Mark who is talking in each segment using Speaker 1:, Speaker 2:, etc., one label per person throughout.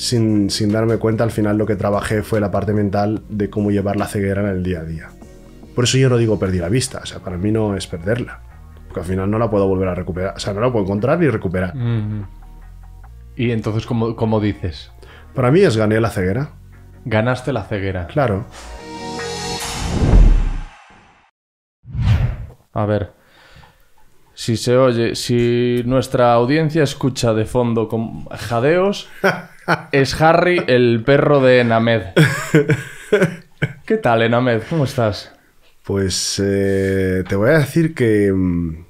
Speaker 1: sin, sin darme cuenta, al final lo que trabajé fue la parte mental de cómo llevar la ceguera en el día a día. Por eso yo no digo perdí la vista, o sea, para mí no es perderla. Porque al final no la puedo volver a recuperar, o sea, no la puedo encontrar ni recuperar. ¿Y entonces como cómo dices? Para mí es gané la ceguera. Ganaste la ceguera. Claro. A ver,
Speaker 2: si se oye, si nuestra audiencia escucha de fondo con jadeos, es Harry el perro de Enamed. ¿Qué tal, Enamed?
Speaker 1: ¿Cómo estás? Pues eh, te voy a decir que mm,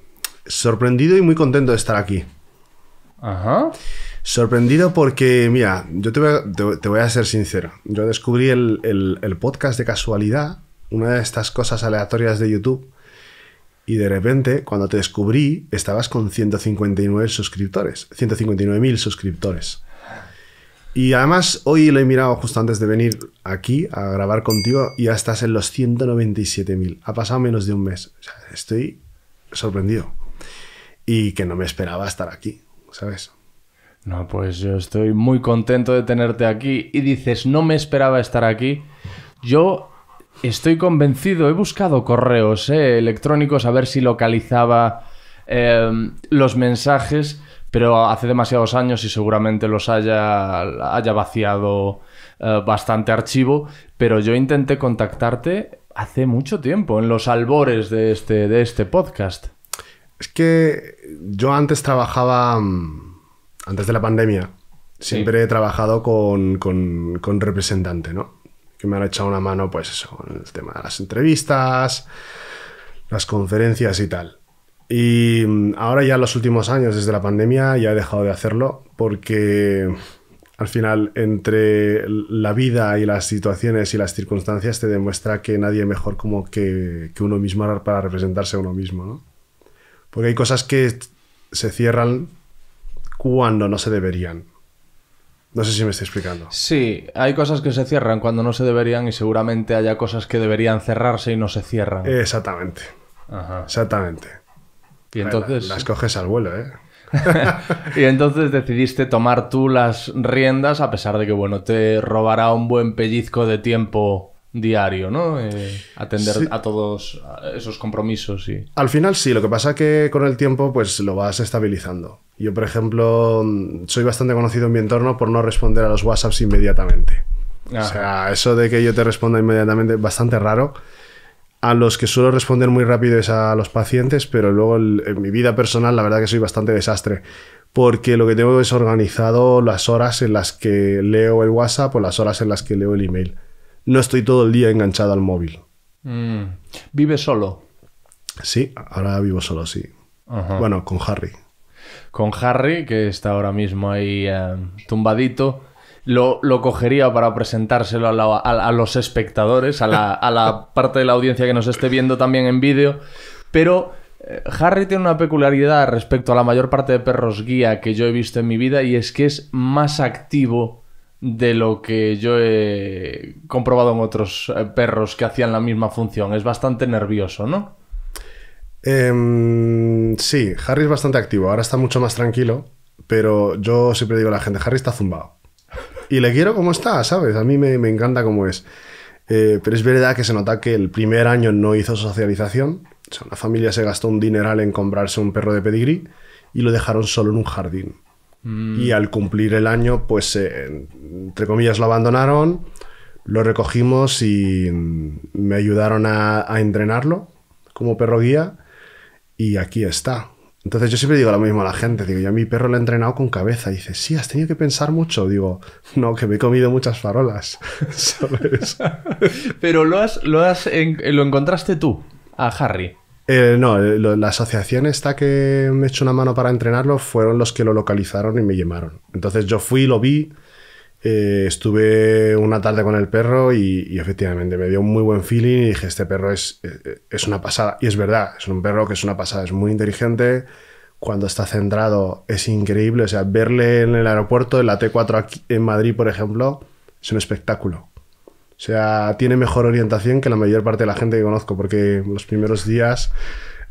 Speaker 1: sorprendido y muy contento de estar aquí. Ajá. Sorprendido porque, mira, yo te voy a, ser sincero. Yo descubrí el podcast de casualidad, una de estas cosas aleatorias de YouTube y de repente, cuando te descubrí, estabas con 159 suscriptores, 159.000 suscriptores. Y además, hoy lo he mirado justo antes de venir aquí a grabar contigo y ya estás en los 197.000. Ha pasado menos de un mes. estoy sorprendido. Y que no me esperaba estar aquí, ¿sabes? No, pues yo estoy muy
Speaker 2: contento de tenerte aquí. Y dices, no me esperaba estar aquí. Yo Estoy convencido, he buscado correos eh, electrónicos a ver si localizaba em, los mensajes, pero hace demasiados años y seguramente los haya, haya vaciado eh, bastante archivo, pero yo intenté contactarte hace mucho tiempo, en los albores de este, de este podcast. Es
Speaker 1: que yo antes trabajaba, mm, antes de la pandemia, siempre he trabajado con, con representante, ¿no? que me han echado una mano, pues eso, en el tema de las entrevistas, las conferencias y tal. Y mm, ahora ya en los últimos años, desde la pandemia, ya he dejado de hacerlo porque al final entre la vida y las situaciones y las circunstancias te demuestra que nadie mejor como que, uno mismo para representarse a uno mismo, Porque hay cosas que se cierran cuando no se deberían.
Speaker 2: No sé si me estoy explicando. Sí, hay cosas que se cierran cuando no se deberían y seguramente haya cosas que deberían cerrarse y no se cierran.
Speaker 1: Exactamente. Exactamente.
Speaker 2: Y entonces... Las, las
Speaker 1: coges al vuelo, ¿eh?
Speaker 2: y entonces decidiste tomar tú las riendas a pesar de que, bueno, te robará un buen pellizco de tiempo diario, ¿no? Eh, atender a todos esos compromisos y...
Speaker 1: Al final sí, lo que pasa es que con el tiempo pues lo vas estabilizando. Yo, por ejemplo, mm, soy bastante conocido en mi entorno por no responder a los WhatsApps inmediatamente. O ah. sea, eso de que yo te responda inmediatamente es bastante raro. A los que suelo responder muy rápido es a los pacientes, pero luego en mi vida personal la verdad que soy bastante desastre porque lo que tengo es organizado las horas en las que leo el WhatsApp o las horas en las que leo el email no estoy todo el día enganchado al móvil.
Speaker 2: Mm. ¿Vive solo?
Speaker 1: Sí, ahora vivo solo, sí. Bueno, con Harry.
Speaker 2: Con Harry, que está ahora mismo ahí eh, tumbadito. Lo, cogería para presentárselo a, los espectadores, a la, a la parte de la audiencia que nos esté viendo también en vídeo. Pero eh, Harry tiene una peculiaridad respecto a la mayor parte de perros guía que yo he visto en mi vida y es que es más activo de lo que yo he comprobado en otros eh, perros que hacían la misma función. Es bastante nervioso, ¿no?
Speaker 1: Em, sí, Harry es bastante activo. Ahora está mucho más tranquilo, pero yo siempre digo a la gente, Harry está zumbado. Y le quiero como está, ¿sabes? A mí me, encanta como es. Eh, pero es verdad que se nota que el primer año no hizo socialización. O familia se gastó un dineral en comprarse un perro de pedigrí y lo dejaron solo en un jardín. Mm. Y al cumplir el año, pues, eh, entre comillas, lo abandonaron, lo recogimos y me ayudaron a, entrenarlo como perro guía y aquí está. Entonces yo siempre digo lo mismo a la gente, digo, yo a mi perro lo he entrenado con cabeza. Y dice, sí, has tenido que pensar mucho. Digo, no, que me he comido muchas farolas.
Speaker 2: Pero lo has, lo has, lo encontraste tú, a Harry.
Speaker 1: Eh, no, eh, la asociación está que me echó una mano para entrenarlo fueron los que lo localizaron y me llamaron. Entonces yo fui, lo vi, eh, estuve una tarde con el perro y, efectivamente me dio un muy buen feeling y dije, este perro es, es una pasada. Y es verdad, es un perro que es una pasada, es muy inteligente. Cuando está centrado es increíble. O sea, verle en el aeropuerto, en la T4 en Madrid, por ejemplo, es un espectáculo. O sea, tiene mejor orientación que la mayor parte de la gente que conozco, porque los primeros días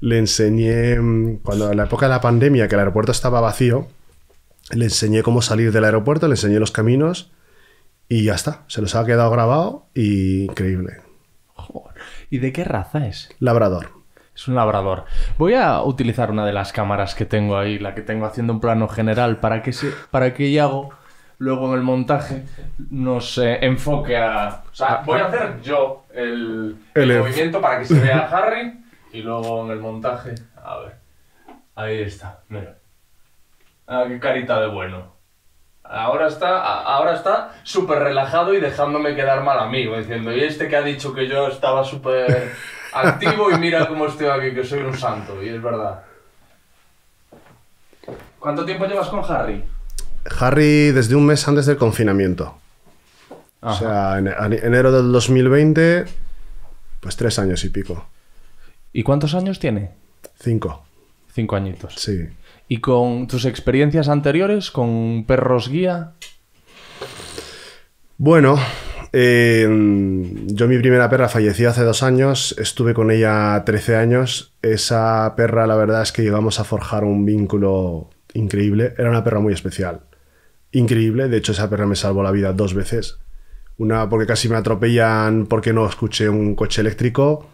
Speaker 1: le enseñé, mm, cuando en la época de la pandemia, que el aeropuerto estaba vacío, le enseñé cómo salir del aeropuerto, le enseñé los caminos y ya está. Se los ha quedado grabado y increíble. ¿Y de qué raza es? Labrador. Es un
Speaker 2: labrador. Voy a utilizar una de las cámaras que tengo ahí, la que tengo haciendo un plano general, para que, se, para que luego en el montaje nos eh, enfoque a... O sea, ah, voy a ah. hacer yo el, movimiento para que se vea Harry y luego en el montaje... A ver. Ahí está, mira. Ah, qué carita de bueno. Ahora está, ahora está súper relajado y dejándome quedar mal amigo, diciendo, y este que ha dicho que yo estaba súper activo y mira cómo estoy aquí, que soy un santo, y es verdad. ¿Cuánto tiempo llevas con Harry?
Speaker 1: Harry desde un mes antes del confinamiento. O sea, en, enero del 2020, pues tres años y pico. ¿Y cuántos años tiene? Cinco. Cinco añitos.
Speaker 2: Sí. ¿Y con tus experiencias anteriores con perros guía?
Speaker 1: Bueno, em, yo mi primera perra falleció hace dos años, estuve con ella 13 años. Esa perra la verdad es que llegamos a forjar un vínculo increíble. Era una perra muy especial increíble. De hecho, esa perra me salvó la vida dos veces. Una porque casi me atropellan porque no escuché un coche eléctrico.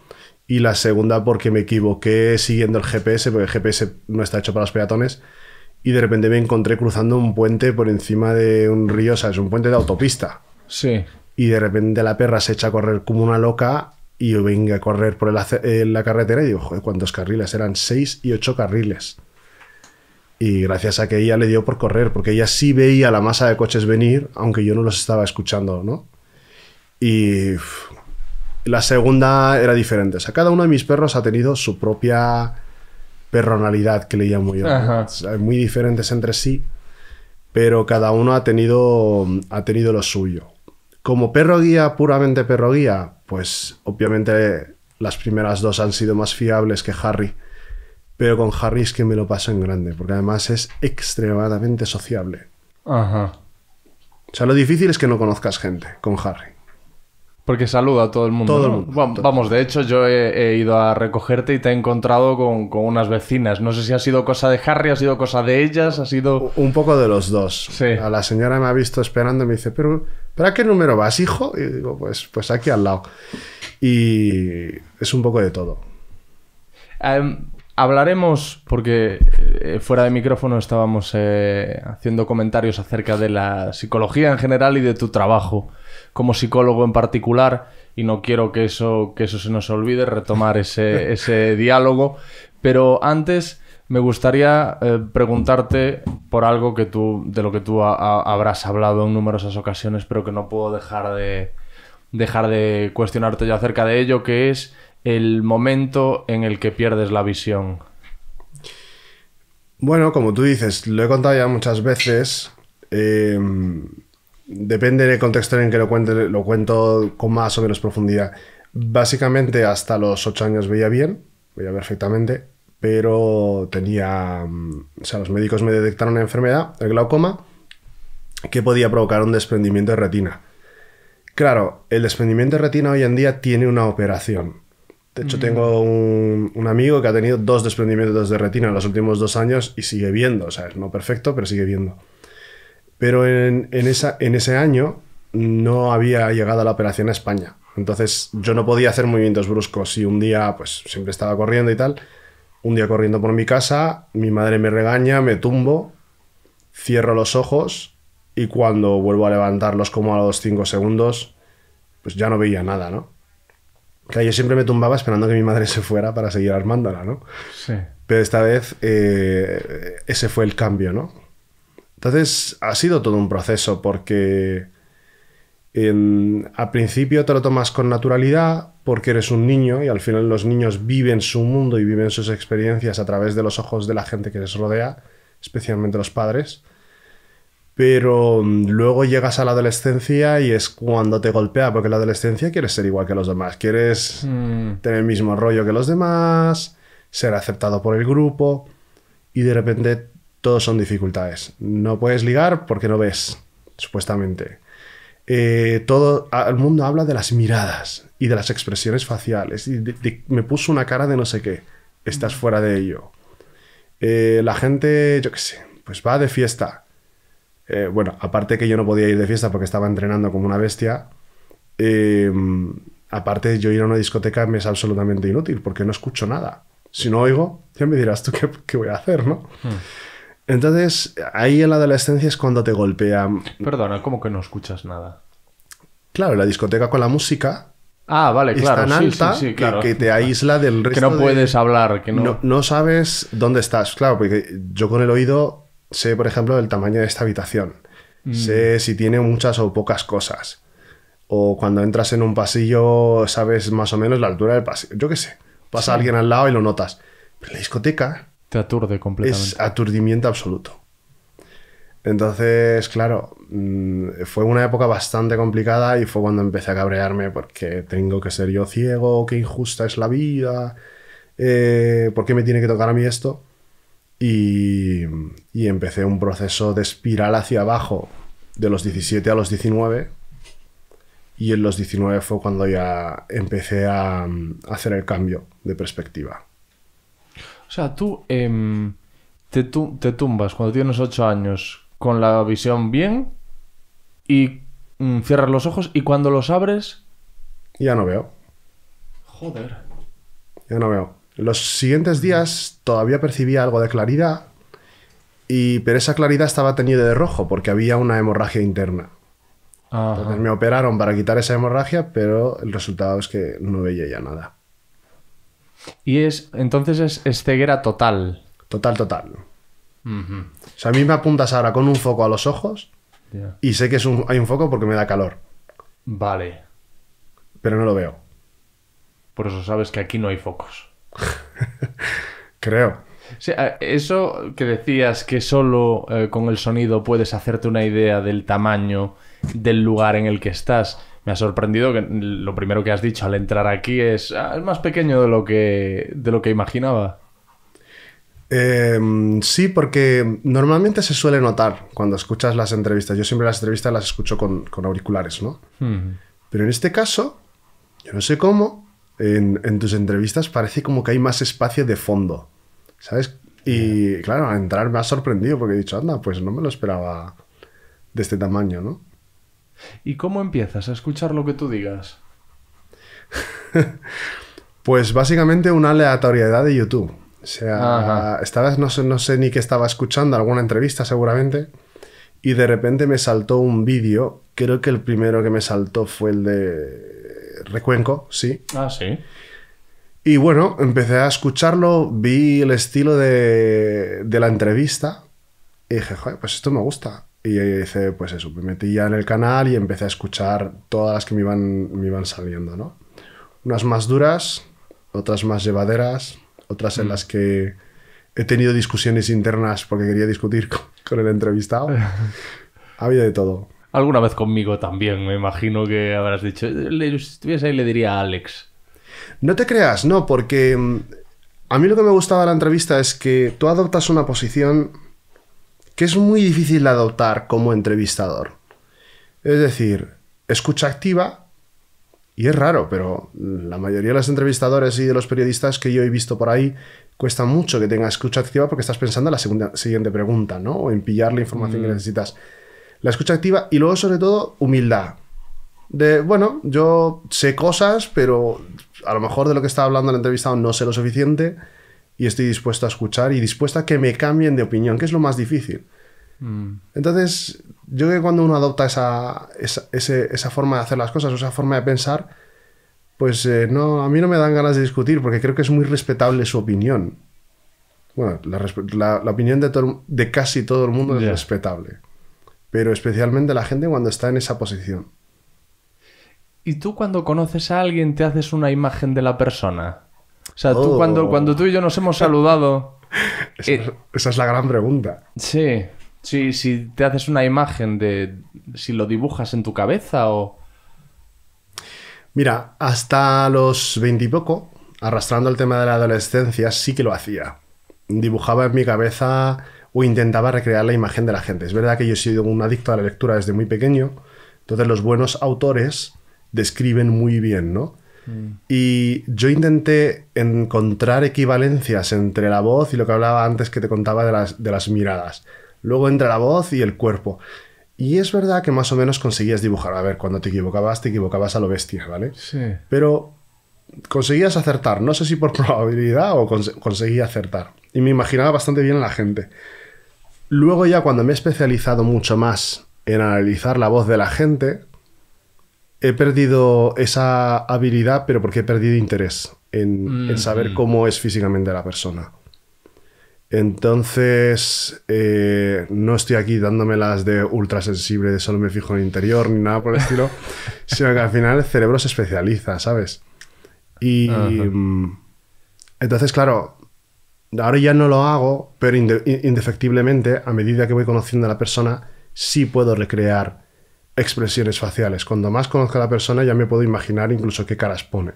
Speaker 1: Y la segunda porque me equivoqué siguiendo el GPS, porque el GPS no está hecho para los peatones. Y de repente me encontré cruzando un puente por encima de un río, o sea, es un puente de autopista. Sí. Y de repente la perra se echa a correr como una loca y yo venga a correr por eh, la carretera y digo, joder, ¿cuántos carriles? Eran seis y ocho carriles y gracias a que ella le dio por correr, porque ella sí veía la masa de coches venir, aunque yo no los estaba escuchando, ¿no? Y la segunda era diferente. O sea, cada uno de mis perros ha tenido su propia perronalidad, que leía muy yo. muy diferentes entre sí, pero cada uno ha tenido, ha tenido lo suyo. Como perro guía, puramente perro guía, pues obviamente las primeras dos han sido más fiables que Harry pero con Harry es que me lo paso en grande, porque además es extremadamente sociable. Ajá. O sea, lo difícil es que no conozcas gente con Harry. Porque saluda a todo el mundo. Todo el mundo.
Speaker 2: Vamos, de hecho, yo he, ido a recogerte y te he encontrado con, unas vecinas. No sé si ha sido
Speaker 1: cosa de Harry, ha sido cosa de ellas, ha sido. Un poco de los dos. Sí. A la señora me ha visto esperando y me dice, ¿pero, ¿para qué número vas, hijo? Y digo, pues, pues aquí al lado. Y es un poco de todo.
Speaker 2: Em, hablaremos, porque eh, eh, fuera de micrófono estábamos eh, haciendo comentarios acerca de la psicología en general y de tu trabajo como psicólogo en particular, y no quiero que eso, que eso se nos olvide, retomar ese, diálogo, pero antes me gustaría preguntarte por algo que tú, de lo que tú habrás hablado en numerosas ocasiones, pero que no puedo dejar de, dejar de cuestionarte ya acerca de ello, que es el momento en el que pierdes la visión?
Speaker 1: Bueno, como tú dices, lo he contado ya muchas veces. Eh, depende del contexto en el que lo cuente, lo cuento con más o menos profundidad. Básicamente hasta los 8 años veía bien, veía perfectamente, pero tenía... Mm, o sea, los médicos me detectaron una enfermedad, el glaucoma, que podía provocar un desprendimiento de retina. Claro, el desprendimiento de retina hoy en día tiene una operación. De hecho, tengo un, amigo que ha tenido dos desprendimientos de retina en los últimos dos años y sigue viendo. O sea, es no perfecto, pero sigue viendo. Pero en, en, esa, en ese año no había llegado la operación a España. Entonces yo no podía hacer movimientos bruscos y un día, pues siempre estaba corriendo y tal. Un día corriendo por mi casa, mi madre me regaña, me tumbo, cierro los ojos y cuando vuelvo a levantarlos como a los cinco segundos, pues ya no veía nada, ¿no? yo siempre me tumbaba esperando que mi madre se fuera para seguir armándola, ¿no? Sí. Pero esta vez eh, ese fue el cambio, ¿no? Entonces ha sido todo un proceso porque al principio te lo tomas con naturalidad porque eres un niño y al final los niños viven su mundo y viven sus experiencias a través de los ojos de la gente que les rodea, especialmente los padres. Pero mm, luego llegas a la adolescencia y es cuando te golpea, porque en la adolescencia quieres ser igual que los demás, quieres mm. tener el mismo rollo que los demás, ser aceptado por el grupo y de repente todos son dificultades. No puedes ligar porque no ves, supuestamente. Eh, todo el mundo habla de las miradas y de las expresiones faciales. Y me puso una cara de no sé qué. Estás fuera de ello. Eh, la gente, yo qué sé, pues va de fiesta eh, bueno, aparte que yo no podía ir de fiesta porque estaba entrenando como una bestia, em, aparte yo ir a una discoteca me es absolutamente inútil porque no escucho nada. Si no oigo, ya me dirás tú qué, voy a hacer, ¿no? Hmm. Entonces, ahí en la adolescencia es cuando te golpea. Perdona, como que no escuchas nada? Claro, la discoteca con la música. Ah, vale, es Tan alta Que, te aísla del resto. Que no puedes hablar, que no... no. sabes dónde estás, claro, porque yo con el oído sé, por ejemplo, el tamaño de esta habitación. Mm. Sé si tiene muchas o pocas cosas. O cuando entras en un pasillo, sabes más o menos la altura del pasillo. Yo qué sé. Pasa alguien al lado y lo notas. Pero la discoteca. Te aturde completamente. Es aturdimiento absoluto. Entonces, claro, mm, fue una época bastante complicada y fue cuando empecé a cabrearme porque tengo que ser yo ciego, qué injusta es la vida, eh, ¿por qué me tiene que tocar a mí esto? y, empecé un proceso de espiral hacia abajo de los 17 a los 19 y en los 19 fue cuando ya empecé a, mm, hacer el cambio de perspectiva.
Speaker 2: O sea, tú em, te, tumbas cuando tienes 8 años con la visión bien
Speaker 1: y mm, cierras los ojos y cuando los abres... Ya no veo. Joder. Ya no veo. Los siguientes días todavía percibía algo de claridad, y, pero esa claridad estaba teñida de rojo porque había una hemorragia interna. Entonces me operaron para quitar esa hemorragia, pero el resultado es que no veía ya nada. Y es entonces es, ceguera total. Total, total. O sea, a mí me apuntas ahora con un foco a los ojos y sé que hay un foco porque me da calor. Vale. Pero no lo veo.
Speaker 2: Por eso sabes que aquí no hay focos. Creo. eso que decías que solo eh, con el sonido puedes hacerte una idea del tamaño del lugar en el que estás. Me ha sorprendido que lo primero que has dicho al entrar aquí es,
Speaker 1: ah, más pequeño de lo que, de lo que imaginaba. Em, sí, porque normalmente se suele notar cuando escuchas las entrevistas. Yo siempre las entrevistas las escucho con, auriculares, ¿no? Pero en este caso, yo no sé cómo, en, tus entrevistas parece como que hay más espacio de fondo, ¿sabes? Y claro, al entrar me ha sorprendido porque he dicho, anda, pues no me lo esperaba de este tamaño, ¿no?
Speaker 2: ¿Y cómo empiezas a escuchar lo que tú digas?
Speaker 1: pues básicamente una aleatoriedad de YouTube. O sea, estabas, no sé, no sé ni qué estaba escuchando, alguna entrevista seguramente, y de repente me saltó un vídeo, creo que el primero que me saltó fue el de Recuenco, sí. Ah, sí. Y bueno, empecé a escucharlo, vi el estilo de, la entrevista y dije, joder, pues esto me gusta. Y hice, pues eso, me metí ya en el canal y empecé a escuchar todas las que me iban, me saliendo, ¿no? Unas más duras, otras más llevaderas, otras en mm. las que he tenido discusiones internas porque quería discutir con, el entrevistado. Había de todo.
Speaker 2: Alguna vez conmigo también, me imagino que habrás dicho. si estuviese ahí, le diría a Alex.
Speaker 1: No te creas, no, porque mm, a mí lo que me gustaba de la entrevista es que tú adoptas una posición que es muy difícil de adoptar como entrevistador. Es decir, escucha activa, y es raro, pero la mayoría de los entrevistadores y de los periodistas que yo he visto por ahí cuesta mucho que tenga escucha activa porque estás pensando en la siguiente pregunta, ¿no? O en pillar la información que mm. necesitas la escucha activa y luego sobre todo humildad. De, bueno, yo sé cosas, pero a lo mejor de lo que está hablando el entrevistado no sé lo suficiente y estoy dispuesto a escuchar y dispuesto a que me cambien de opinión, que es lo más difícil. Mm. Entonces, yo creo que cuando uno adopta esa, esa, forma de hacer las cosas, esa forma de pensar, pues eh, no, a mí no me dan ganas de discutir porque creo que es muy respetable su opinión. Bueno, la, opinión de, de, casi todo el mundo es respetable pero especialmente la gente cuando está en esa posición.
Speaker 2: ¿Y tú cuando conoces a alguien te haces una imagen de la persona? O sea, tú cuando, oh. cuando tú y yo nos hemos saludado... esa, eh, esa, es la gran pregunta. Sí, sí, si te haces una imagen de... si lo dibujas
Speaker 1: en tu cabeza o... Mira, hasta los veintipoco, arrastrando el tema de la adolescencia, sí que lo hacía. Dibujaba en mi cabeza o intentaba recrear la imagen de la gente. Es verdad que yo he sido un adicto a la lectura desde muy pequeño, entonces los buenos autores describen muy bien, ¿no? Mm. Y yo intenté encontrar equivalencias entre la voz y lo que hablaba antes que te contaba de las, miradas. Luego entre la voz y el cuerpo. Y es verdad que más o menos conseguías dibujar. A ver, cuando te equivocabas, te equivocabas a lo bestia, ¿vale? Sí. Pero conseguías acertar. No sé si por probabilidad o conseguía acertar. Y me imaginaba bastante bien a la gente. Luego ya cuando me he especializado mucho más en analizar la voz de la gente, he perdido esa habilidad, pero porque he perdido interés en, mm. saber cómo es físicamente la persona. Entonces, eh, no estoy aquí dándome las de sensible, de solo me fijo en el interior, ni nada por el estilo, sino que al final el cerebro se especializa, ¿sabes? Y mm, entonces, claro, ahora ya no lo hago, pero indefectiblemente, a medida que voy conociendo a la persona, sí puedo recrear expresiones faciales. Cuando más conozco a la persona, ya me puedo imaginar incluso qué caras pone.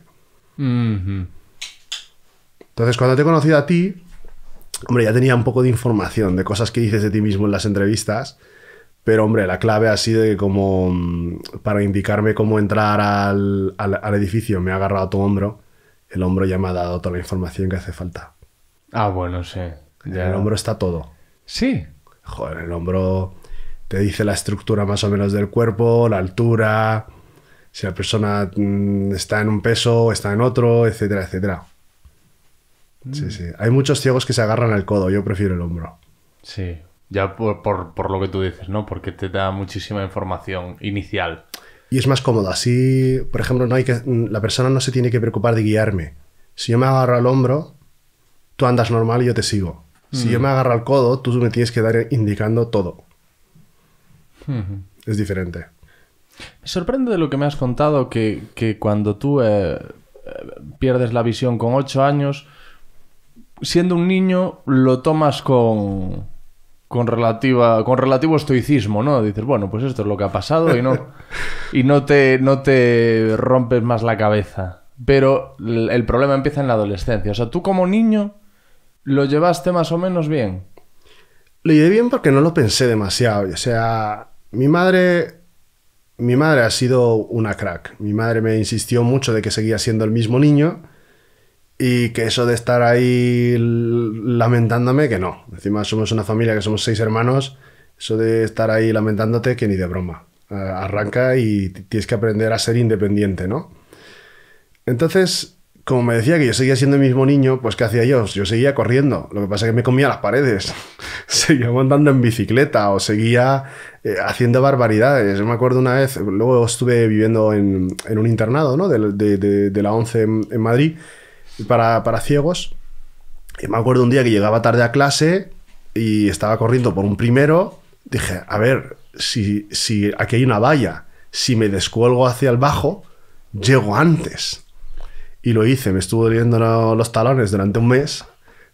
Speaker 2: Entonces,
Speaker 1: cuando te he conocido a ti, hombre, ya tenía un poco de información de cosas que dices de ti mismo en las entrevistas. Pero hombre, la clave ha sido que como mm, para indicarme cómo entrar al, al edificio me ha agarrado tu hombro, el hombro ya me ha dado toda la información que hace falta.
Speaker 2: Ah, bueno, sí. En el hombro
Speaker 1: está todo. Sí. Joder, el hombro te dice la estructura más o menos del cuerpo, la altura, si la persona mm, está en un peso, o está en otro, etcétera, etcétera. Mm. Sí, sí. Hay muchos ciegos que se agarran al codo, yo prefiero el hombro. Sí,
Speaker 2: ya por, lo que tú dices, ¿no? Porque te da muchísima información inicial.
Speaker 1: Y es más cómodo, así, por ejemplo, no hay que, mm, la persona no se tiene que preocupar de guiarme. Si yo me agarro al hombro, tú andas normal y yo te sigo. Si yo mm. me agarro al codo, tú me tienes que dar indicando todo. Es diferente.
Speaker 2: Me sorprende de lo que me has contado que, cuando tú eh, pierdes la visión con 8 años, siendo un niño lo tomas con, con, relativa, con relativo estoicismo, ¿no? Dices, bueno, pues esto es lo que ha pasado y no, y no, te, no te rompes más la cabeza. Pero el problema empieza en la adolescencia. O sea, tú como niño ¿Lo llevaste más o menos bien?
Speaker 1: Lo llevé bien porque no lo pensé demasiado. O sea, mi madre mi madre ha sido una crack. Mi madre me insistió mucho de que seguía siendo el mismo niño y que eso de estar ahí lamentándome, que no. Encima somos una familia que somos seis hermanos, eso de estar ahí lamentándote, que ni de broma. Eh, arranca y tienes que aprender a ser independiente, ¿no? Entonces, como me decía que yo seguía siendo el mismo niño, pues ¿qué hacía yo? Yo seguía corriendo. Lo que pasa es que me comía las paredes. seguía andando en bicicleta o seguía eh, haciendo barbaridades. Yo me acuerdo una vez, luego estuve viviendo en, un internado, ¿no? De, la 11 en, Madrid, para, para ciegos. Y me acuerdo un día que llegaba tarde a clase y estaba corriendo por un primero. Dije, a ver, si, si aquí hay una valla, si me descuelgo hacia el bajo, llego antes. Y lo hice, me estuvo doliendo los talones durante un mes,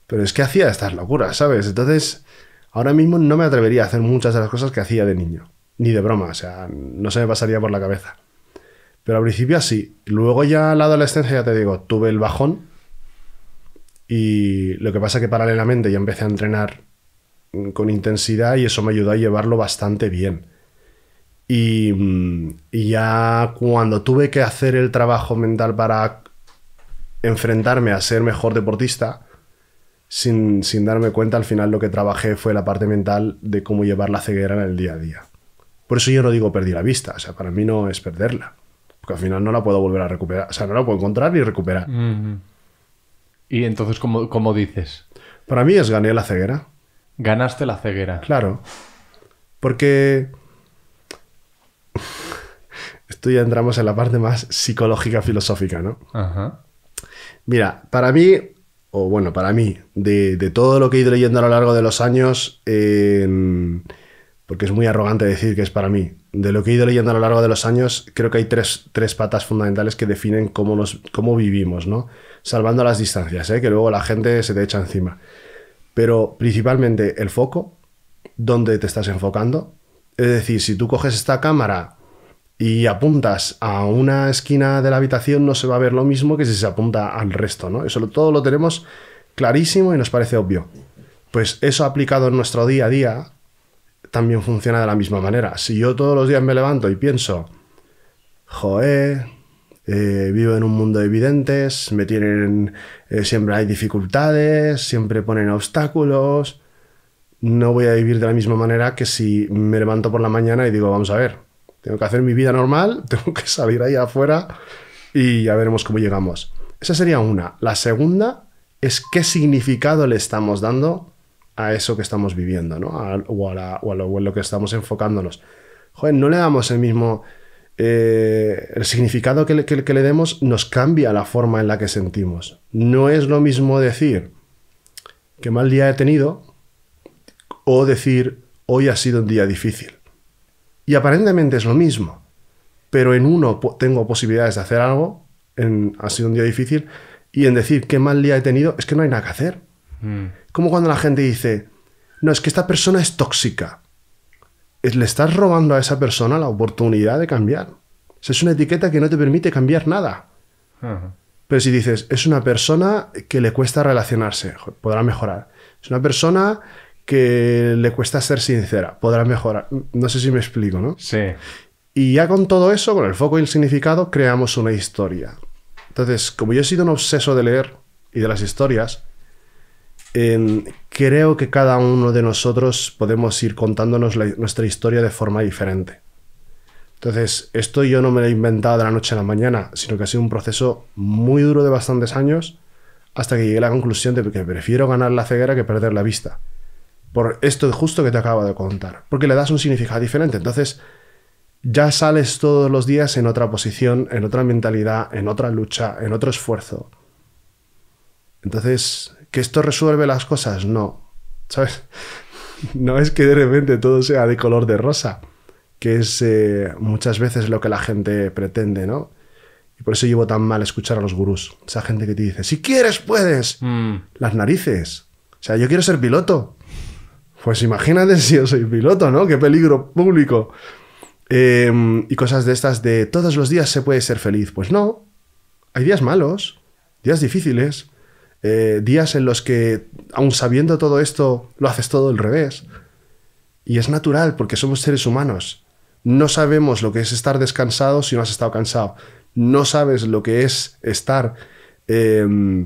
Speaker 1: pero es que hacía estas locuras, ¿sabes? Entonces, ahora mismo no me atrevería a hacer muchas de las cosas que hacía de niño, ni de broma, o sea, no se me pasaría por la cabeza. Pero al principio sí, luego ya la adolescencia, ya te digo, tuve el bajón y lo que pasa que paralelamente ya empecé a entrenar con intensidad y eso me ayudó a llevarlo bastante bien. y, mm, ya cuando tuve que hacer el trabajo mental para enfrentarme a ser mejor deportista sin, darme cuenta al final lo que trabajé fue la parte mental de cómo llevar la ceguera en el día a día. Por eso yo no digo perdí la vista, o sea, para mí no es perderla, porque al final no la puedo volver a recuperar, o sea, no la puedo encontrar ni recuperar. ¿Y entonces cómo dices? Para mí es gané la ceguera. Ganaste la ceguera. Claro. Porque esto ya entramos en la parte más psicológica filosófica, ¿no? Ajá. Mira, para mí, o bueno, para mí, de, todo lo que he ido leyendo a lo largo de los años, em, porque es muy arrogante decir que es para mí, de lo que he ido leyendo a lo largo de los años, creo que hay tres, patas fundamentales que definen cómo, nos, cómo vivimos, ¿no? Salvando las distancias, ¿eh? que luego la gente se te echa encima. Pero principalmente el foco, dónde te estás enfocando. Es decir, si tú coges esta cámara y apuntas a una esquina de la habitación, no se va a ver lo mismo que si se apunta al resto, ¿no? Eso todo lo tenemos clarísimo y nos parece obvio. Pues eso aplicado en nuestro día a día también funciona de la misma manera. Si yo todos los días me levanto y pienso, joe, eh, vivo en un mundo de evidentes, me tienen, eh, siempre hay dificultades, siempre ponen obstáculos, no voy a vivir de la misma manera que si me levanto por la mañana y digo, vamos a ver, tengo que hacer mi vida normal, tengo que salir ahí afuera y ya veremos cómo llegamos. Esa sería una. La segunda es qué significado le estamos dando a eso que estamos viviendo, ¿no? o, a lo, que estamos enfocándonos. Joder, no le damos el mismo... Eh, el significado que le, que le, demos nos cambia la forma en la que sentimos. No es lo mismo decir qué mal día he tenido o decir hoy ha sido un día difícil. Y aparentemente es lo mismo, pero en uno tengo posibilidades de hacer algo, en, ha sido un día difícil, y en decir qué mal día he tenido, es que no hay nada que hacer. Mm. Como cuando la gente dice, no, es que esta persona es tóxica. le estás robando a esa persona la oportunidad de cambiar. es una etiqueta que no te permite cambiar nada. Pero si dices, es una persona que le cuesta relacionarse, podrá mejorar. Es una persona que le cuesta ser sincera, podrá mejorar. No sé si me explico, ¿no? Sí. Y ya con todo eso, con el foco y el significado, creamos una historia. Entonces, como yo he sido un obseso de leer y de las historias, creo que cada uno de nosotros podemos ir contándonos nuestra historia de forma diferente. Entonces, esto yo no me lo he inventado de la noche a la mañana, sino que ha sido un proceso muy duro de bastantes años hasta que llegué a la conclusión de que prefiero ganar la ceguera que perder la vista por esto justo que te acabo de contar, porque le das un significado diferente. Entonces, ya sales todos los días en otra posición, en otra mentalidad, en otra lucha, en otro esfuerzo. Entonces, ¿que esto resuelve las cosas? No. ¿Sabes? No es que de repente todo sea de color de rosa, que es eh, muchas veces lo que la gente pretende, ¿no? Y por eso llevo tan mal escuchar a los gurús. Esa gente que te dice, si quieres, puedes. Mm. Las narices. O sea, yo quiero ser piloto. Pues imagínate si yo soy piloto, ¿no? Qué peligro público. Em, y cosas de estas de todos los días se puede ser feliz. Pues no. Hay días malos, días difíciles, eh, días en los que, aun sabiendo todo esto, lo haces todo al revés. Y es natural porque somos seres humanos. No sabemos lo que es estar descansado si no has estado cansado. No sabes lo que es estar em,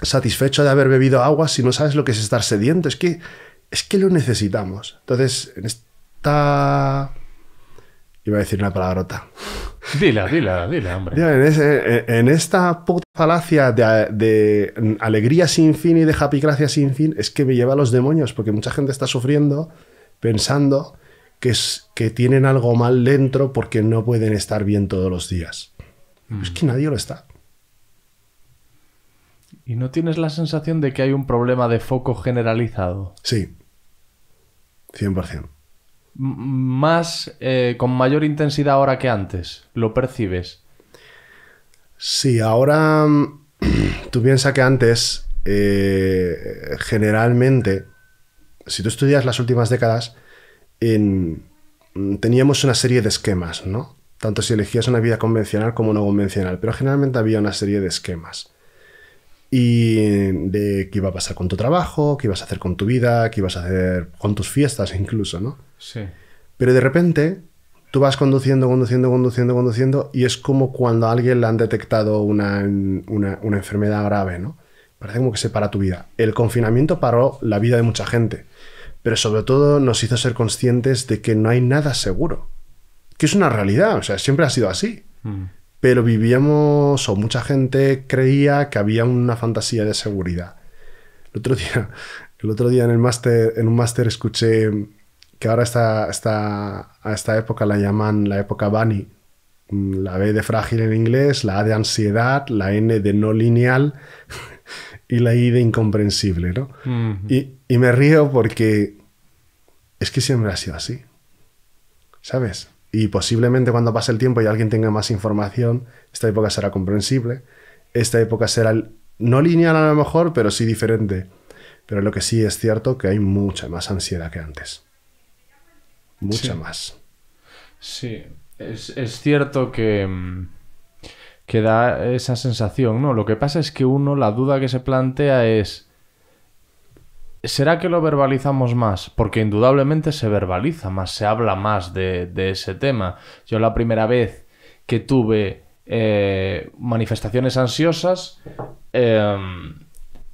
Speaker 1: satisfecho de haber bebido agua si no sabes lo que es estar sediento. Es que es que lo necesitamos. Entonces, en esta... Iba a decir una palabrota.
Speaker 2: Dila, dila, dila,
Speaker 1: hombre. En, esta puta falacia de, alegría sin fin y de happy gracia sin fin, es que me lleva a los demonios, porque mucha gente está sufriendo pensando que, que tienen algo mal dentro porque no pueden estar bien todos los días. Mm. Es que nadie lo está.
Speaker 2: ¿Y no tienes la sensación de que hay un problema de foco generalizado? Sí. 100%. más, eh, con mayor intensidad ahora que antes. ¿Lo percibes?
Speaker 1: Sí, ahora tú piensas que antes, eh, generalmente, si tú estudias las últimas décadas, mm, teníamos una serie de esquemas, ¿no? Tanto si elegías una vida convencional como no convencional, pero generalmente había una serie de esquemas y de qué iba a pasar con tu trabajo, qué ibas a hacer con tu vida, qué ibas a hacer con tus fiestas incluso, ¿no? Sí. Pero de repente tú vas conduciendo, conduciendo, conduciendo, conduciendo y es como cuando a alguien le han detectado una, una, enfermedad grave, ¿no? Parece como que se para tu vida. El confinamiento paró la vida de mucha gente, pero sobre todo nos hizo ser conscientes de que no hay nada seguro, que es una realidad, o sea, siempre ha sido así. Mm pero vivíamos, o mucha gente creía que había una fantasía de seguridad. El otro día, el otro día en, el máster, en un máster escuché que ahora está esta, a esta época la llaman la época Bani, mm, La B de frágil en inglés, la A de ansiedad, la N de no lineal y la I de incomprensible, y, y me río porque es que siempre ha sido así. ¿Sabes? Y posiblemente cuando pase el tiempo y alguien tenga más información, esta época será comprensible. Esta época será no lineal a lo mejor, pero sí diferente. Pero lo que sí es cierto que hay mucha más ansiedad que antes. Mucha más. Sí,
Speaker 2: es, es cierto que, que da esa sensación, ¿no? Lo que pasa es que uno, la duda que se plantea es ¿Será que lo verbalizamos más? Porque indudablemente se verbaliza más, se habla más de, ese tema. Yo la primera vez que tuve eh, manifestaciones ansiosas em,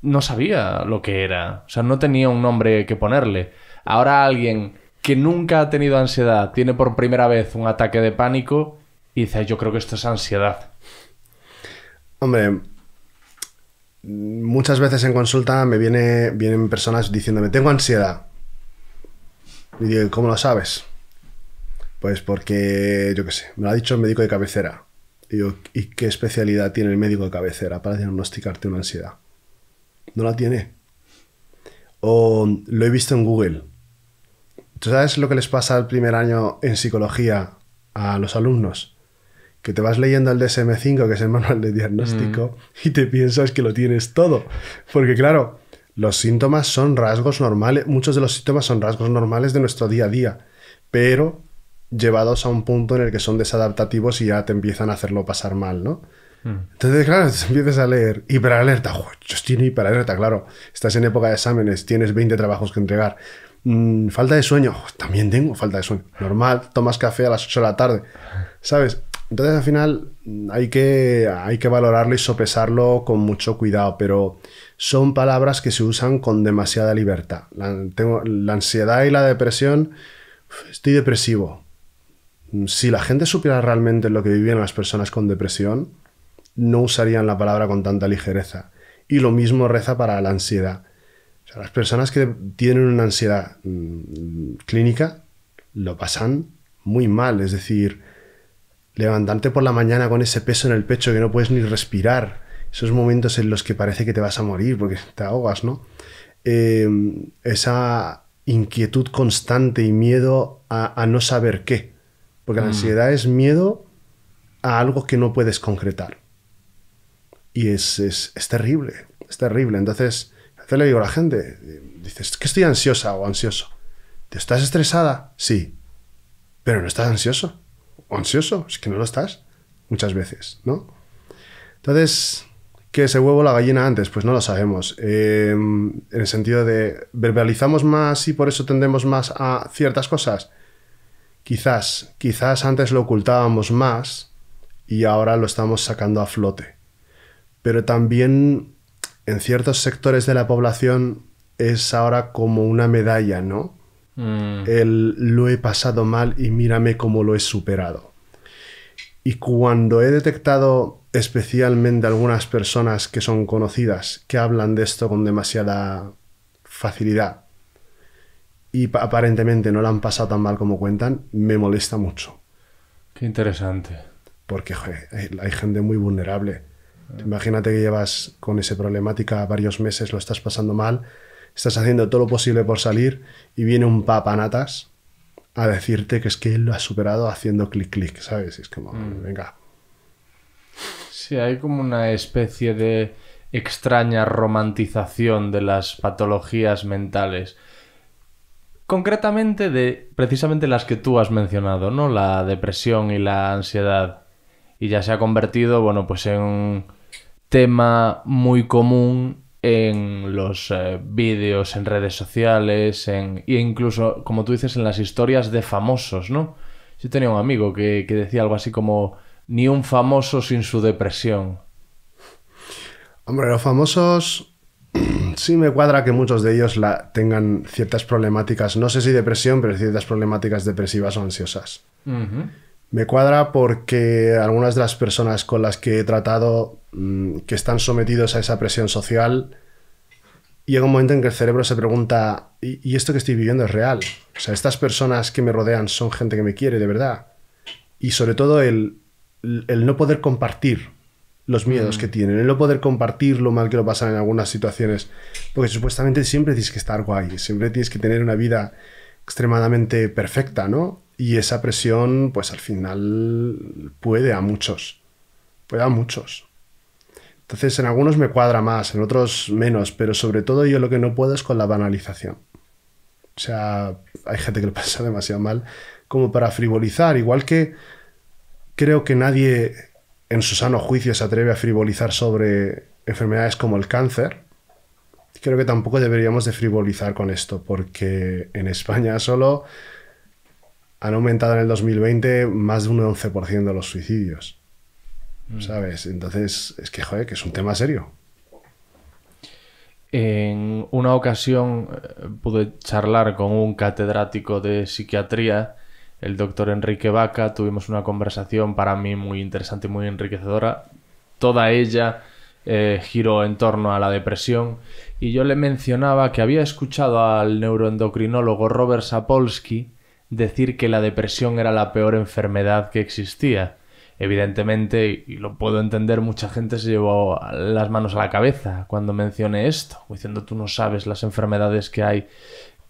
Speaker 2: no sabía lo que era. O sea, no tenía un nombre que ponerle. Ahora alguien que nunca ha tenido ansiedad tiene por primera vez un ataque de pánico y dice, yo creo que esto es ansiedad.
Speaker 1: Hombre, muchas veces en consulta me viene, vienen personas diciéndome, tengo ansiedad. Y digo, ¿cómo lo sabes? Pues porque, yo qué sé, me lo ha dicho el médico de cabecera. Y digo, ¿y qué especialidad tiene el médico de cabecera para diagnosticarte una ansiedad? No la tiene. O lo he visto en Google. ¿Tú sabes lo que les pasa al primer año en psicología a los alumnos? que te vas leyendo el DSM5, que es el manual de diagnóstico, mm. y te piensas que lo tienes todo. Porque claro, los síntomas son rasgos normales, muchos de los síntomas son rasgos normales de nuestro día a día, pero llevados a un punto en el que son desadaptativos y ya te empiezan a hacerlo pasar mal, ¿no? Mm. Entonces, claro, empiezas a leer hiperalerta. yo estoy hiperalerta, claro. Estás en época de exámenes, tienes 20 trabajos que entregar. Mm, falta de sueño. también tengo falta de sueño. Normal, tomas café a las 8 de la tarde. ¿Sabes? Entonces al final hay que, valorarlo y sopesarlo con mucho cuidado, pero son palabras que se usan con demasiada libertad. La, ansiedad y la depresión, estoy depresivo. Si la gente supiera realmente lo que vivían las personas con depresión, no usarían la palabra con tanta ligereza. Y lo mismo reza para la ansiedad. sea, las personas que tienen una ansiedad mm, clínica lo pasan muy mal, es decir, levantarte por la mañana con ese peso en el pecho que no puedes ni respirar, esos momentos en los que parece que te vas a morir porque te ahogas, ¿no? Eh, esa inquietud constante y miedo a, no saber qué, porque la mm. ansiedad es miedo a algo que no puedes concretar. Y es, terrible, es terrible. Entonces, a le digo a la gente, dices, que estoy ansiosa o ansioso. ¿Te estás estresada? Sí, pero no estás ansioso o ansioso, es que no lo estás muchas veces, ¿no? Entonces, ¿qué es el huevo o la gallina antes? Pues no lo sabemos. Em, en el sentido de, ¿verbalizamos más y por eso tendemos más a ciertas cosas? Quizás, quizás antes lo ocultábamos más y ahora lo estamos sacando a flote. Pero también en ciertos sectores de la población es ahora como una medalla, ¿no? Mm. El lo he pasado mal y mírame cómo lo he superado. Y cuando he detectado especialmente algunas personas que son conocidas, que hablan de esto con demasiada facilidad y aparentemente no lo han pasado tan mal como cuentan, me molesta mucho. Qué interesante. Porque hay, gente muy vulnerable. Ah. Imagínate que llevas con esa problemática varios meses, lo estás pasando mal, estás haciendo todo lo posible por salir y viene un papanatas a decirte que es que él lo ha superado haciendo clic clic, ¿sabes? Y es como, mm. venga.
Speaker 2: Sí, hay como una especie de extraña romantización de las patologías mentales. Concretamente de precisamente las que tú has mencionado, ¿no? La depresión y la ansiedad. Y ya se ha convertido, bueno, pues en un tema muy común en los eh, vídeos, en redes sociales, en, e incluso, como tú dices, en las historias de famosos, ¿no? Yo tenía un amigo que, decía algo
Speaker 1: así como, ni un famoso sin su depresión. Hombre, los famosos sí me cuadra que muchos de ellos la, tengan ciertas problemáticas, no sé si depresión, pero ciertas problemáticas depresivas o ansiosas. Me cuadra porque algunas de las personas con las que he tratado Mm, que están sometidos a esa presión social, llega un momento en que el cerebro se pregunta, ¿y, esto que estoy viviendo es real? O sea, estas personas que me rodean son gente que me quiere de verdad. Y sobre todo el, el no poder compartir los miedos mm. que tienen, el no poder compartir lo mal que lo pasan en algunas situaciones, porque supuestamente siempre tienes que estar guay, siempre tienes que tener una vida extremadamente perfecta, ¿no? Y esa presión, pues al final puede a muchos, puede a muchos. Entonces en algunos me cuadra más, en otros menos, pero sobre todo yo lo que no puedo es con la banalización. O sea, hay gente que lo pasa demasiado mal como para frivolizar, igual que creo que nadie en su sano juicio se atreve a frivolizar sobre enfermedades como el cáncer. Creo que tampoco deberíamos de frivolizar con esto, porque en España solo han aumentado en el 2020 más de un 11% los suicidios. Mm. ¿sabes? Entonces, es que, joder, que es un tema serio.
Speaker 2: En una ocasión eh, pude charlar con un catedrático de psiquiatría, el doctor Enrique Vaca, tuvimos una conversación para mí muy interesante y muy enriquecedora. Toda ella eh, giró en torno a la depresión y yo le mencionaba que había escuchado al neuroendocrinólogo Robert Sapolsky decir que la depresión era la peor enfermedad que existía evidentemente, y lo puedo entender, mucha gente se llevó las manos a la cabeza cuando mencioné esto, diciendo tú no sabes las enfermedades que hay.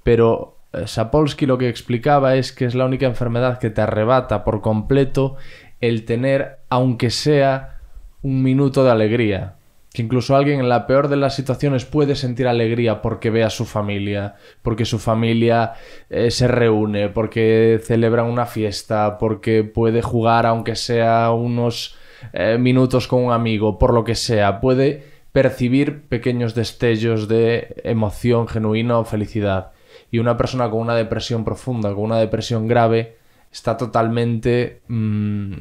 Speaker 2: Pero eh, Sapolsky lo que explicaba es que es la única enfermedad que te arrebata por completo el tener, aunque sea un minuto de alegría, que incluso alguien en la peor de las situaciones puede sentir alegría porque ve a su familia, porque su familia eh, se reúne, porque celebra una fiesta, porque puede jugar aunque sea unos eh, minutos con un amigo, por lo que sea, puede percibir pequeños destellos de emoción genuina o felicidad. Y una persona con una depresión profunda, con una depresión grave, está totalmente... Mm,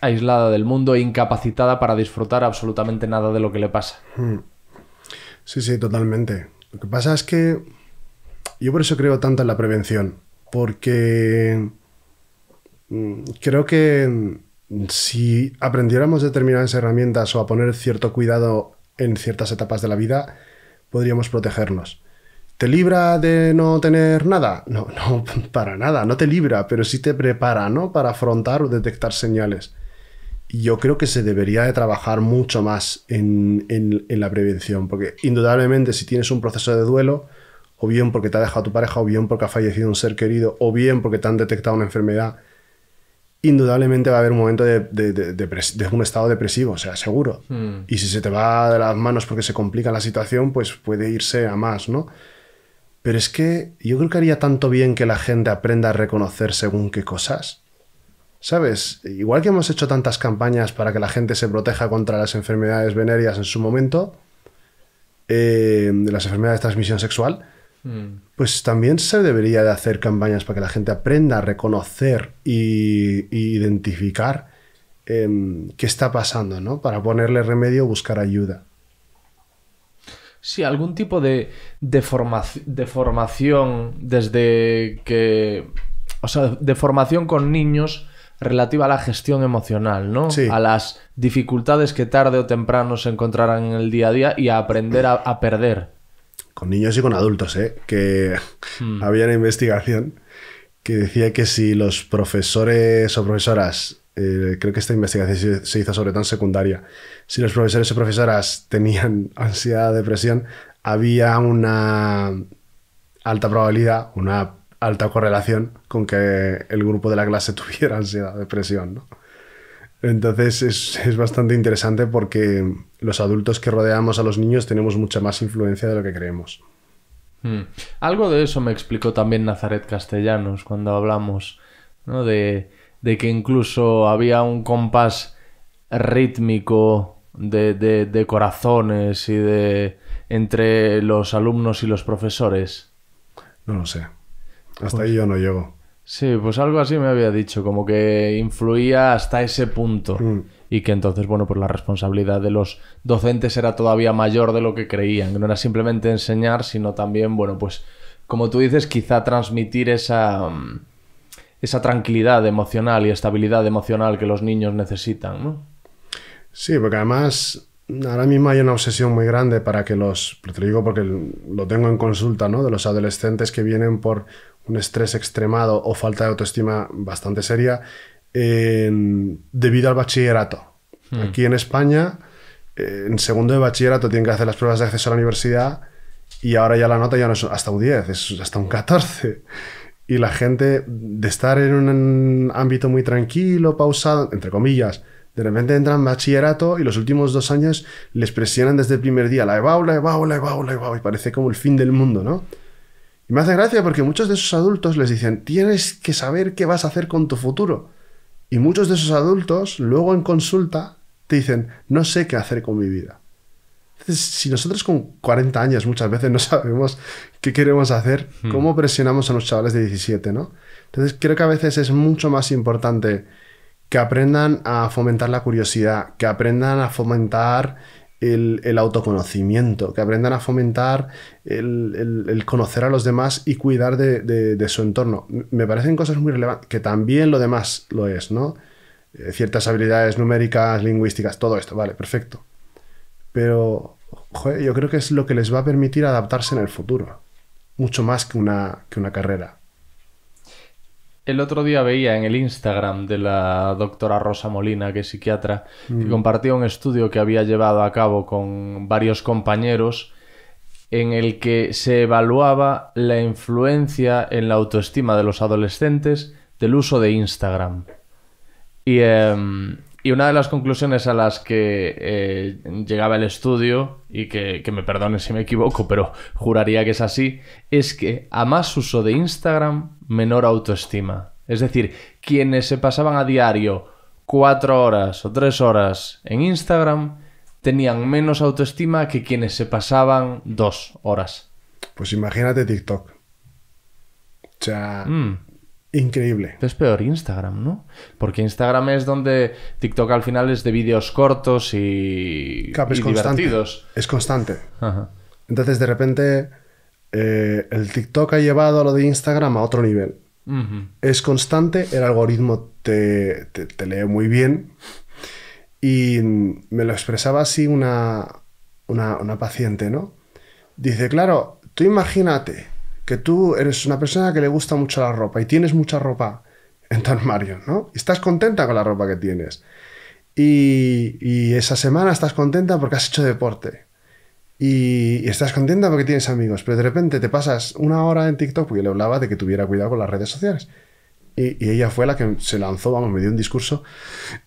Speaker 2: aislada del mundo, incapacitada para disfrutar absolutamente nada de lo que le pasa.
Speaker 1: Hmm. Sí, sí, totalmente. Lo que pasa es que yo por eso creo tanto en la prevención, porque mm, creo que mm, si aprendiéramos determinadas herramientas o a poner cierto cuidado en ciertas etapas de la vida, podríamos protegernos. ¿Te libra de no tener nada? No, no, para nada, no te libra, pero sí te prepara, ¿no? Para afrontar o detectar señales yo creo que se debería de trabajar mucho más en, la prevención, porque indudablemente si tienes un proceso de duelo, o bien porque te ha dejado tu pareja, o bien porque ha fallecido un ser querido, o bien porque te han detectado una enfermedad, indudablemente va a haber un momento de, un estado depresivo, o sea, seguro. Hmm. Y si se te va de las manos porque se complica la situación, pues puede irse a más, ¿no? Pero es que yo creo que haría tanto bien que la gente aprenda a reconocer según qué cosas ¿Sabes? Igual que hemos hecho tantas campañas para que la gente se proteja contra las enfermedades venéreas en su momento, de eh, las enfermedades de transmisión sexual, mm. pues también se debería de hacer campañas para que la gente aprenda a reconocer y, identificar em, qué está pasando, ¿no? Para ponerle remedio o buscar ayuda.
Speaker 2: Sí, algún tipo de, de formación desde que o sea, de formación con niños relativa a la gestión emocional, ¿no? Sí. A las dificultades que tarde o temprano se encontrarán en el día a día y a aprender a, perder.
Speaker 1: Con niños y con adultos, ¿eh? Que hmm. había una investigación que decía que si los profesores o profesoras, eh, creo que esta investigación se hizo sobre todo en secundaria, si los profesores o profesoras tenían ansiedad, depresión, había una alta probabilidad, una alta correlación con que el grupo de la clase tuviera ansiedad, depresión, ¿no? Entonces es, bastante interesante porque los adultos que rodeamos a los niños tenemos mucha más influencia de lo que creemos.
Speaker 2: Hmm. Algo de eso me explicó también Nazaret Castellanos cuando hablamos de, que incluso había un compás rítmico de, de, corazones y de entre los alumnos y los profesores. No lo sé. Hasta pues ahí yo no llego. Sí, pues algo así me había dicho, como que influía hasta ese punto. Mm. Y que entonces, bueno, pues la responsabilidad de los docentes era todavía mayor de lo que creían. No era simplemente enseñar, sino también, bueno, pues como tú dices, quizá transmitir esa, mm, esa tranquilidad emocional y estabilidad emocional que los niños
Speaker 1: necesitan, ¿no? Sí, porque además ahora mismo hay una obsesión muy grande para que los, te lo digo porque lo tengo en consulta, ¿no? De los adolescentes que vienen por un estrés extremado o falta de autoestima bastante seria debido al bachillerato. Hmm. Aquí en España, eh, en segundo de bachillerato tienen que hacer las pruebas de acceso a la universidad y ahora ya la nota ya no es hasta un 10, es hasta un 14. Y la gente, de estar en un ámbito muy tranquilo, pausado, entre comillas, de repente entran en bachillerato y los últimos dos años les presionan desde el primer día la EBAU, la EBAU, la EBAU, la EBAU, y parece como el fin del mundo, ¿no? Y me hace gracia porque muchos de esos adultos les dicen, tienes que saber qué vas a hacer con tu futuro. Y muchos de esos adultos luego en consulta te dicen, no sé qué hacer con mi vida. Entonces, si nosotros con 40 años muchas veces no sabemos qué queremos hacer, hmm. ¿cómo presionamos a los chavales de 17, no? Entonces, creo que a veces es mucho más importante que aprendan a fomentar la curiosidad, que aprendan a fomentar el, autoconocimiento, que aprendan a fomentar el, conocer a los demás y cuidar de, su entorno. Me parecen cosas muy relevantes, que también lo demás lo es, ¿no? Eh, ciertas habilidades numéricas, lingüísticas, todo esto, vale, perfecto. Pero yo creo que es lo que les va a permitir adaptarse en el futuro, mucho más que una, que una carrera
Speaker 2: el otro día veía en el Instagram de la doctora Rosa Molina, que es psiquiatra, que mm. compartía un estudio que había llevado a cabo con varios compañeros en el que se evaluaba la influencia en la autoestima de los adolescentes del uso de Instagram. Y, em, una de las conclusiones a las que eh, llegaba el estudio, y que, que me perdone si me equivoco, pero juraría que es así, es que a más uso de Instagram, menor autoestima. Es decir, quienes se pasaban a diario cuatro horas o tres horas en Instagram tenían menos autoestima que quienes se pasaban dos horas.
Speaker 1: Pues imagínate TikTok. O sea, mm. increíble. Es peor Instagram, ¿no?
Speaker 2: Porque Instagram es donde TikTok al final es de vídeos cortos y, es
Speaker 1: Es constante. Entonces de repente eh, el TikTok ha llevado a lo de Instagram a otro nivel. Es constante, el algoritmo te, lee muy bien. Y me lo expresaba así una, paciente, ¿no? Dice, claro, tú imagínate que tú eres una persona que le gusta mucho la ropa y tienes mucha ropa en tu armario, ¿no? Y estás contenta con la ropa que tienes. Y, y, esa semana estás contenta porque has hecho deporte y estás contenta porque tienes amigos, pero de repente te pasas una hora en TikTok porque le hablaba de que tuviera cuidado con las redes sociales. Y, ella fue la que se lanzó, vamos, me dio un discurso.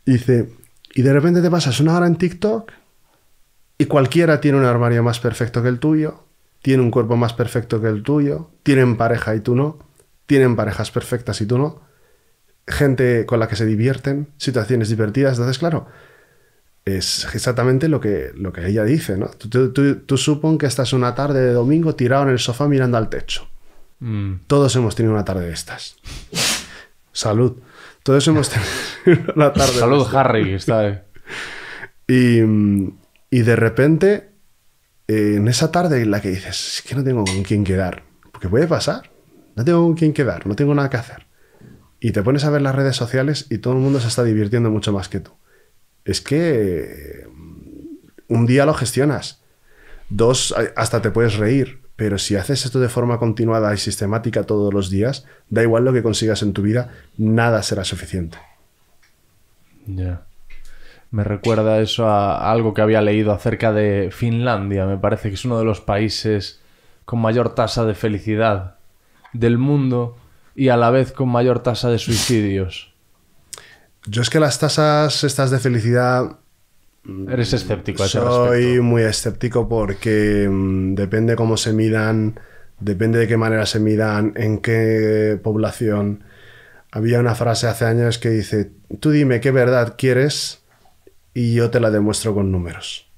Speaker 1: Y dice, y de repente te pasas una hora en TikTok y cualquiera tiene un armario más perfecto que el tuyo, tiene un cuerpo más perfecto que el tuyo, tienen pareja y tú no, tienen parejas perfectas y tú no, gente con la que se divierten, situaciones divertidas. Entonces, claro, es exactamente lo que, lo que ella dice, ¿no? Tú, tú, que estás una tarde de domingo tirado en el sofá mirando al techo. Mm. Todos hemos tenido una tarde de estas. Salud. Todos hemos tenido una tarde Salud, de estas. Harry. Está, y, de repente, eh, en esa tarde en la que dices, es que no tengo con quién quedar, porque puede pasar. No tengo con quién quedar, no tengo nada que hacer. Y te pones a ver las redes sociales y todo el mundo se está divirtiendo mucho más que tú es que mm, un día lo gestionas, dos eh, hasta te puedes reír, pero si haces esto de forma continuada y sistemática todos los días, da igual lo que consigas en tu vida, nada será suficiente.
Speaker 2: Ya. Me recuerda eso a algo que había leído acerca de Finlandia, me parece que es uno de los países con mayor tasa de felicidad del mundo y a la vez con mayor tasa de suicidios.
Speaker 1: Yo es que las tasas estas de felicidad... Mm, Eres escéptico. A ese soy muy escéptico porque mm, depende cómo se midan, depende de qué manera se midan, en qué población. Había una frase hace años que dice, tú dime qué verdad quieres y yo te la demuestro con números.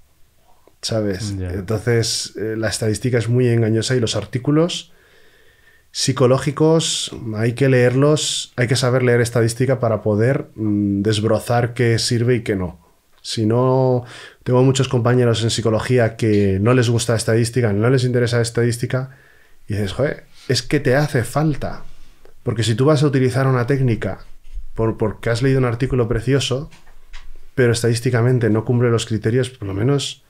Speaker 1: ¿Sabes? Entonces, eh, la estadística es muy engañosa y los artículos psicológicos hay que leerlos, hay que saber leer estadística para poder mm, desbrozar qué sirve y qué no. Si no, tengo muchos compañeros en psicología que no les gusta estadística, no les interesa estadística, y dices, joder, es que te hace falta. Porque si tú vas a utilizar una técnica por, porque has leído un artículo precioso, pero estadísticamente no cumple los criterios, por lo menos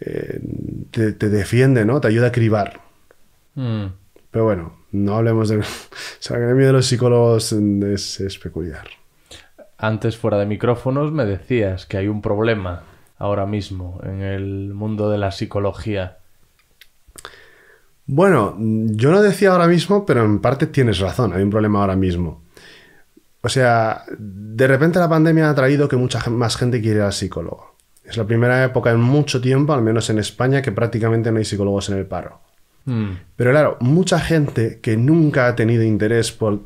Speaker 1: eh, te, defiende, ¿no? Te ayuda a cribar. Mm. Pero bueno, no hablemos de... O sea, de los psicólogos es, peculiar.
Speaker 2: Antes, fuera de micrófonos, me decías que hay un problema ahora mismo en el mundo de la psicología.
Speaker 1: Bueno, yo no decía ahora mismo, pero en parte tienes razón, hay un problema ahora mismo. O sea, de repente la pandemia ha traído que mucha más gente quiere ir al psicólogo. Es la primera época en mucho tiempo, al menos en España, que prácticamente no hay psicólogos en el paro. Mm. Pero claro, mucha gente que nunca ha tenido interés por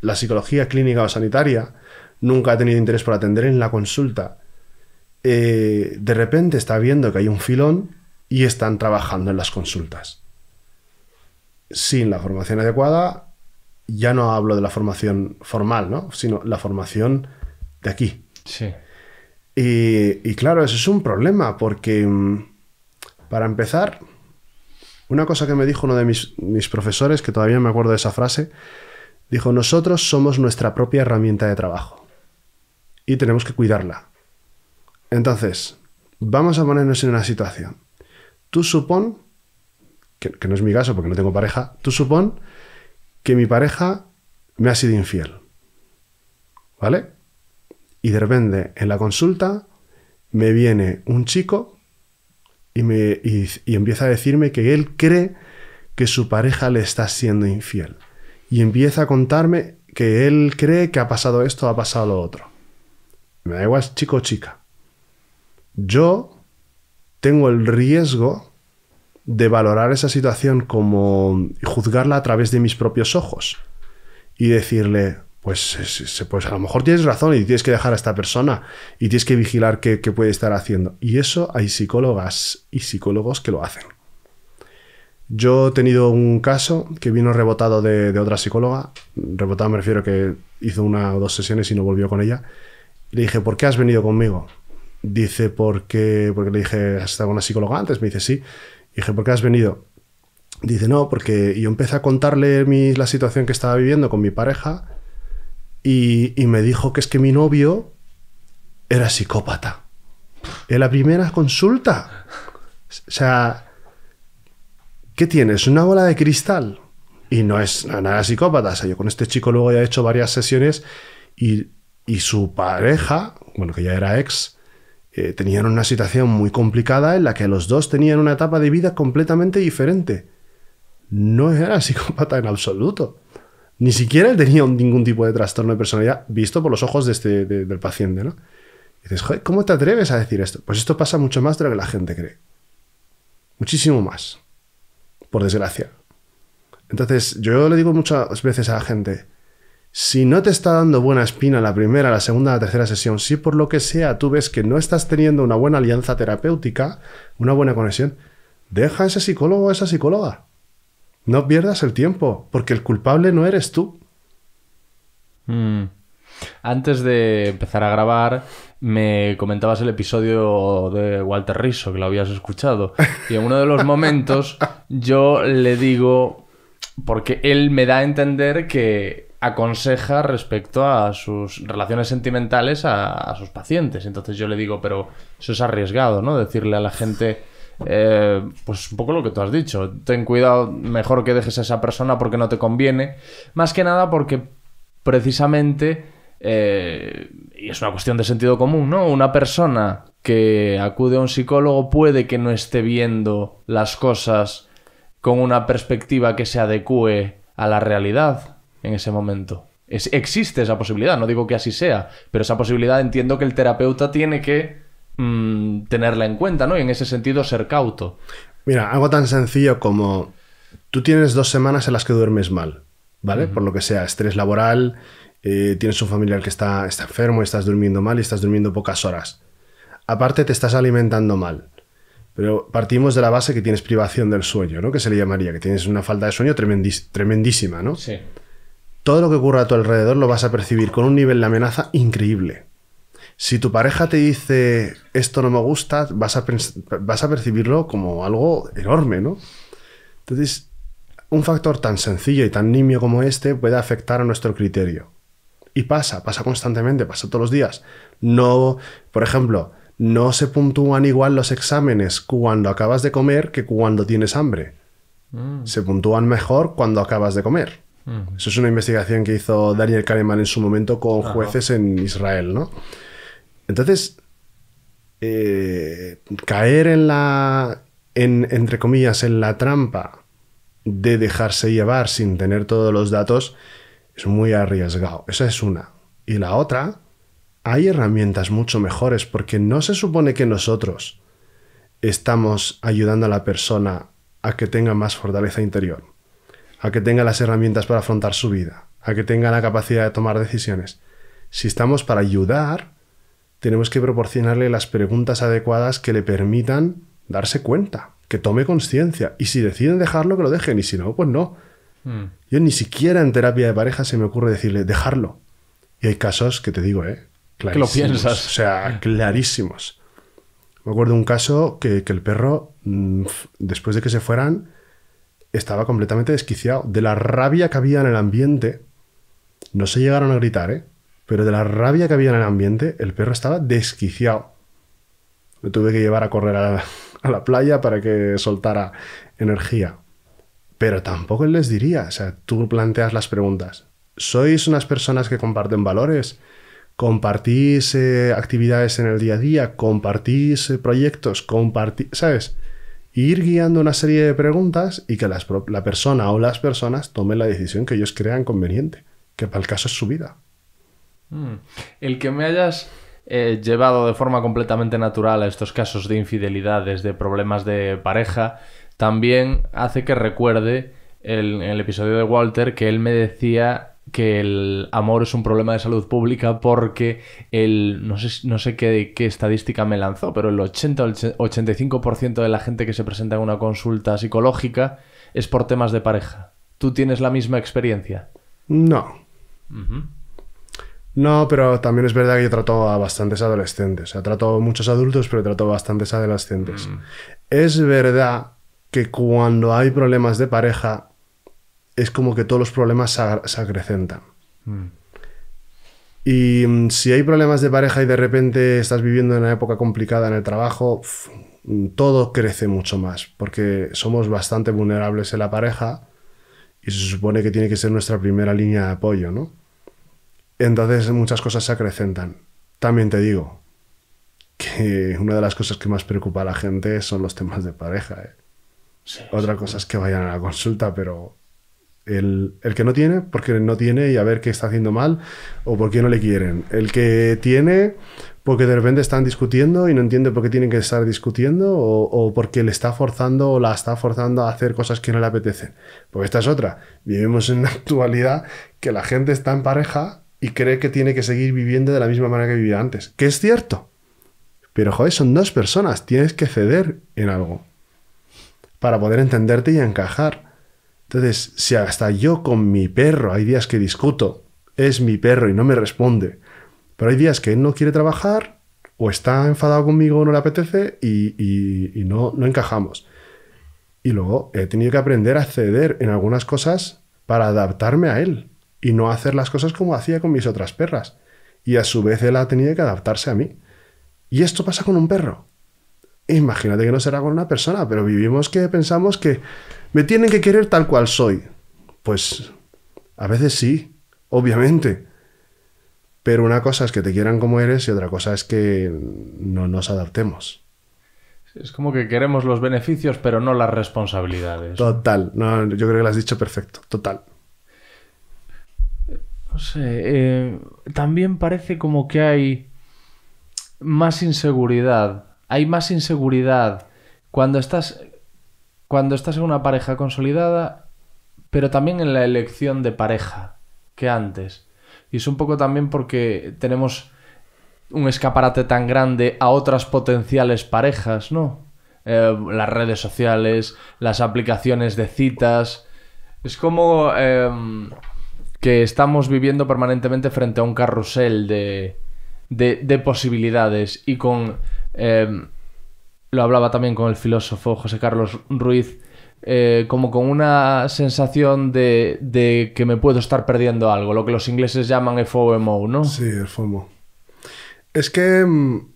Speaker 1: la psicología clínica o sanitaria, nunca ha tenido interés por atender en la consulta, eh, de repente está viendo que hay un filón y están trabajando en las consultas. Sin la formación adecuada, ya no hablo de la formación formal, ¿no? sino la formación de aquí. y claro, eso es un problema porque, mm, para empezar, una cosa que me dijo uno de mis, profesores, que todavía me acuerdo de esa frase, dijo, nosotros somos nuestra propia herramienta de trabajo y tenemos que cuidarla. Entonces, vamos a ponernos en una situación. Tú supón, que, que, no es mi caso porque no tengo pareja, tú supón que mi pareja me ha sido infiel. ¿Vale? Y de repente en la consulta me viene un chico y, me, y, empieza a decirme que él cree que su pareja le está siendo infiel. Y empieza a contarme que él cree que ha pasado esto, ha pasado lo otro. Me da igual, chico o chica. Yo tengo el riesgo de valorar esa situación como juzgarla a través de mis propios ojos y decirle, pues, eh, pues a lo mejor tienes razón y tienes que dejar a esta persona y tienes que vigilar qué, puede estar haciendo. Y eso hay psicólogas y psicólogos que lo hacen. Yo he tenido un caso que vino rebotado de, otra psicóloga, rebotado me refiero que hizo una o dos sesiones y no volvió con ella. Le dije, ¿por qué has venido conmigo? Dice, ¿por qué? porque le dije, ¿has estado con una psicóloga antes? Me dice, sí. Dije, ¿por qué has venido? Dice, no, porque yo empecé a contarle la situación que estaba viviendo con mi pareja y, me dijo que es que mi novio era psicópata. En la primera consulta. O sea, ¿qué tienes? ¿Una bola de cristal? Y no es nada psicópata. O sea, yo con este chico luego ya he hecho varias sesiones y, y su pareja, bueno, que ya era ex, eh, tenían una situación muy complicada en la que los dos tenían una etapa de vida completamente diferente. No era psicópata en absoluto. Ni siquiera él tenía ningún tipo de trastorno de personalidad visto por los ojos de este, del paciente, ¿no? Y dices, ¿cómo te atreves a decir esto? Pues esto pasa mucho más de lo que la gente cree. Muchísimo más. Por desgracia. Entonces, yo le digo muchas veces a la gente, si no te está dando buena espina la primera, la segunda, la tercera sesión, si por lo que sea tú ves que no estás teniendo una buena alianza terapéutica, una buena conexión, deja a ese psicólogo o a esa psicóloga. No pierdas el tiempo, porque el culpable no eres tú. Mm.
Speaker 2: Antes de empezar a grabar, me comentabas el episodio de Walter Riso, que lo habías escuchado. Y en uno de los momentos yo le digo, porque él me da a entender que aconseja respecto a sus relaciones sentimentales a, a sus pacientes. Entonces yo le digo, pero eso es arriesgado, ¿no? Decirle a la gente eh, pues un poco lo que tú has dicho. Ten cuidado, mejor que dejes a esa persona porque no te conviene. Más que nada porque precisamente, eh, y es una cuestión de sentido común, ¿no? Una persona que acude a un psicólogo puede que no esté viendo las cosas con una perspectiva que se adecue a la realidad en ese momento. existe esa posibilidad, no digo que así sea, pero esa posibilidad entiendo que el terapeuta tiene que
Speaker 1: Mm,
Speaker 2: tenerla en cuenta, ¿no? Y en ese sentido ser cauto.
Speaker 1: Mira, algo tan sencillo como tú tienes dos semanas en las que duermes mal, ¿vale? Por lo que sea, estrés laboral, eh, tienes un familiar que está, enfermo estás durmiendo mal y estás durmiendo pocas horas. Aparte te estás alimentando mal. Pero partimos de la base que tienes privación del sueño, ¿no? Que se le llamaría, que tienes una falta de sueño tremendísima, ¿no? Sí. Todo lo que ocurra a tu alrededor lo vas a percibir con un nivel de amenaza increíble. Si tu pareja te dice esto no me gusta, vas a, percibirlo como algo enorme, ¿no? Entonces, un factor tan sencillo y tan nimio como este puede afectar a nuestro criterio. Y pasa, pasa constantemente, pasa todos los días. No, por ejemplo, no se puntúan igual los exámenes cuando acabas de comer que cuando tienes hambre. Mm. Se puntúan mejor cuando acabas de comer. Mm. Eso es una investigación que hizo Daniel Kahneman en su momento con jueces en Israel, ¿no? Entonces, eh, caer en la, entre comillas, en la trampa de dejarse llevar sin tener todos los datos es muy arriesgado. Esa es una. Y la otra, hay herramientas mucho mejores porque no se supone que nosotros estamos ayudando a la persona a que tenga más fortaleza interior, a que tenga las herramientas para afrontar su vida, a que tenga la capacidad de tomar decisiones. Si estamos para ayudar, tenemos que proporcionarle las preguntas adecuadas que le permitan darse cuenta, que tome conciencia. Y si deciden dejarlo, que lo dejen. Y si no, pues no. Hmm. Yo ni siquiera en terapia de pareja se me ocurre decirle, dejarlo. Y hay casos que te digo, ¿eh? Que lo piensas. O sea, clarísimos. Me acuerdo un caso que, que el perro, mm, después de que se fueran, estaba completamente desquiciado. De la rabia que había en el ambiente, no se llegaron a gritar, ¿eh? Pero de la rabia que había en el ambiente, el perro estaba desquiciado. Me tuve que llevar a correr a la, playa para que soltara energía. Pero tampoco les diría, o sea, tú planteas las preguntas. ¿Sois unas personas que comparten valores? ¿Compartís eh, actividades en el día a día? ¿Compartís eh, proyectos? ¿Compartís...? ¿Sabes? ir guiando una serie de preguntas y que la persona o las personas tomen la decisión que ellos crean conveniente, que para el caso es su vida.
Speaker 2: Mm. El que me hayas eh, llevado de forma completamente natural a estos casos de infidelidades, de problemas de pareja, también hace que recuerde el, el episodio de Walter que él me decía que el amor es un problema de salud pública porque el, no sé, no sé qué, estadística me lanzó, pero el 80 85% de la gente que se presenta en una consulta psicológica es por temas de pareja. ¿Tú tienes la misma experiencia?
Speaker 1: No. No, pero también es verdad que yo trato a bastantes adolescentes. O sea, trato a muchos adultos, pero trato a bastantes adolescentes. Mm. Es verdad que cuando hay problemas de pareja, es como que todos los problemas se, acrecentan. Mm. Y mm, si hay problemas de pareja y de repente estás viviendo en una época complicada en el trabajo, todo crece mucho más, porque somos bastante vulnerables en la pareja y se supone que tiene que ser nuestra primera línea de apoyo, ¿no? Entonces muchas cosas se acrecentan. También te digo que una de las cosas que más preocupa a la gente son los temas de pareja. ¿eh? Otra cosa es que vayan a la consulta, pero el, que no tiene, porque no tiene y a ver qué está haciendo mal o por qué no le quieren. El que tiene, porque de repente están discutiendo y no entiende por qué tienen que estar discutiendo o, o porque le está forzando o la está forzando a hacer cosas que no le apetecen. Porque esta es otra. Vivimos en la actualidad que la gente está en pareja y cree que tiene que seguir viviendo de la misma manera que vivía antes, que es cierto. Pero joder, son dos personas, tienes que ceder en algo para poder entenderte y encajar. Entonces, si hasta yo con mi perro, hay días que discuto, es mi perro y no me responde, pero hay días que él no quiere trabajar o está enfadado conmigo o no le apetece y, no, no encajamos. Y luego he tenido que aprender a ceder en algunas cosas para adaptarme a él y no hacer las cosas como hacía con mis otras perras. Y a su vez él ha tenido que adaptarse a mí. Y esto pasa con un perro. Imagínate que no será con una persona, pero vivimos que pensamos que me tienen que querer tal cual soy. Pues a veces sí, obviamente. Pero una cosa es que te quieran como eres y otra cosa es que no nos adaptemos.
Speaker 2: Es como que queremos los beneficios, pero no las responsabilidades.
Speaker 1: Total, no, yo creo que lo has dicho perfecto, total.
Speaker 2: No sé, eh, también parece como que hay más inseguridad. Hay más inseguridad cuando estás, cuando estás en una pareja consolidada, pero también en la elección de pareja que antes. Y es un poco también porque tenemos un escaparate tan grande a otras potenciales parejas, ¿no? Eh, las redes sociales, las aplicaciones de citas. Es como... Em, que estamos viviendo permanentemente frente a un carrusel de, posibilidades y con... Em, lo hablaba también con el filósofo José Carlos Ruiz, eh, como con una sensación de, que me puedo estar perdiendo algo, lo que los ingleses llaman FOMO, ¿no? Sí, FOMO.
Speaker 1: Es que... Em,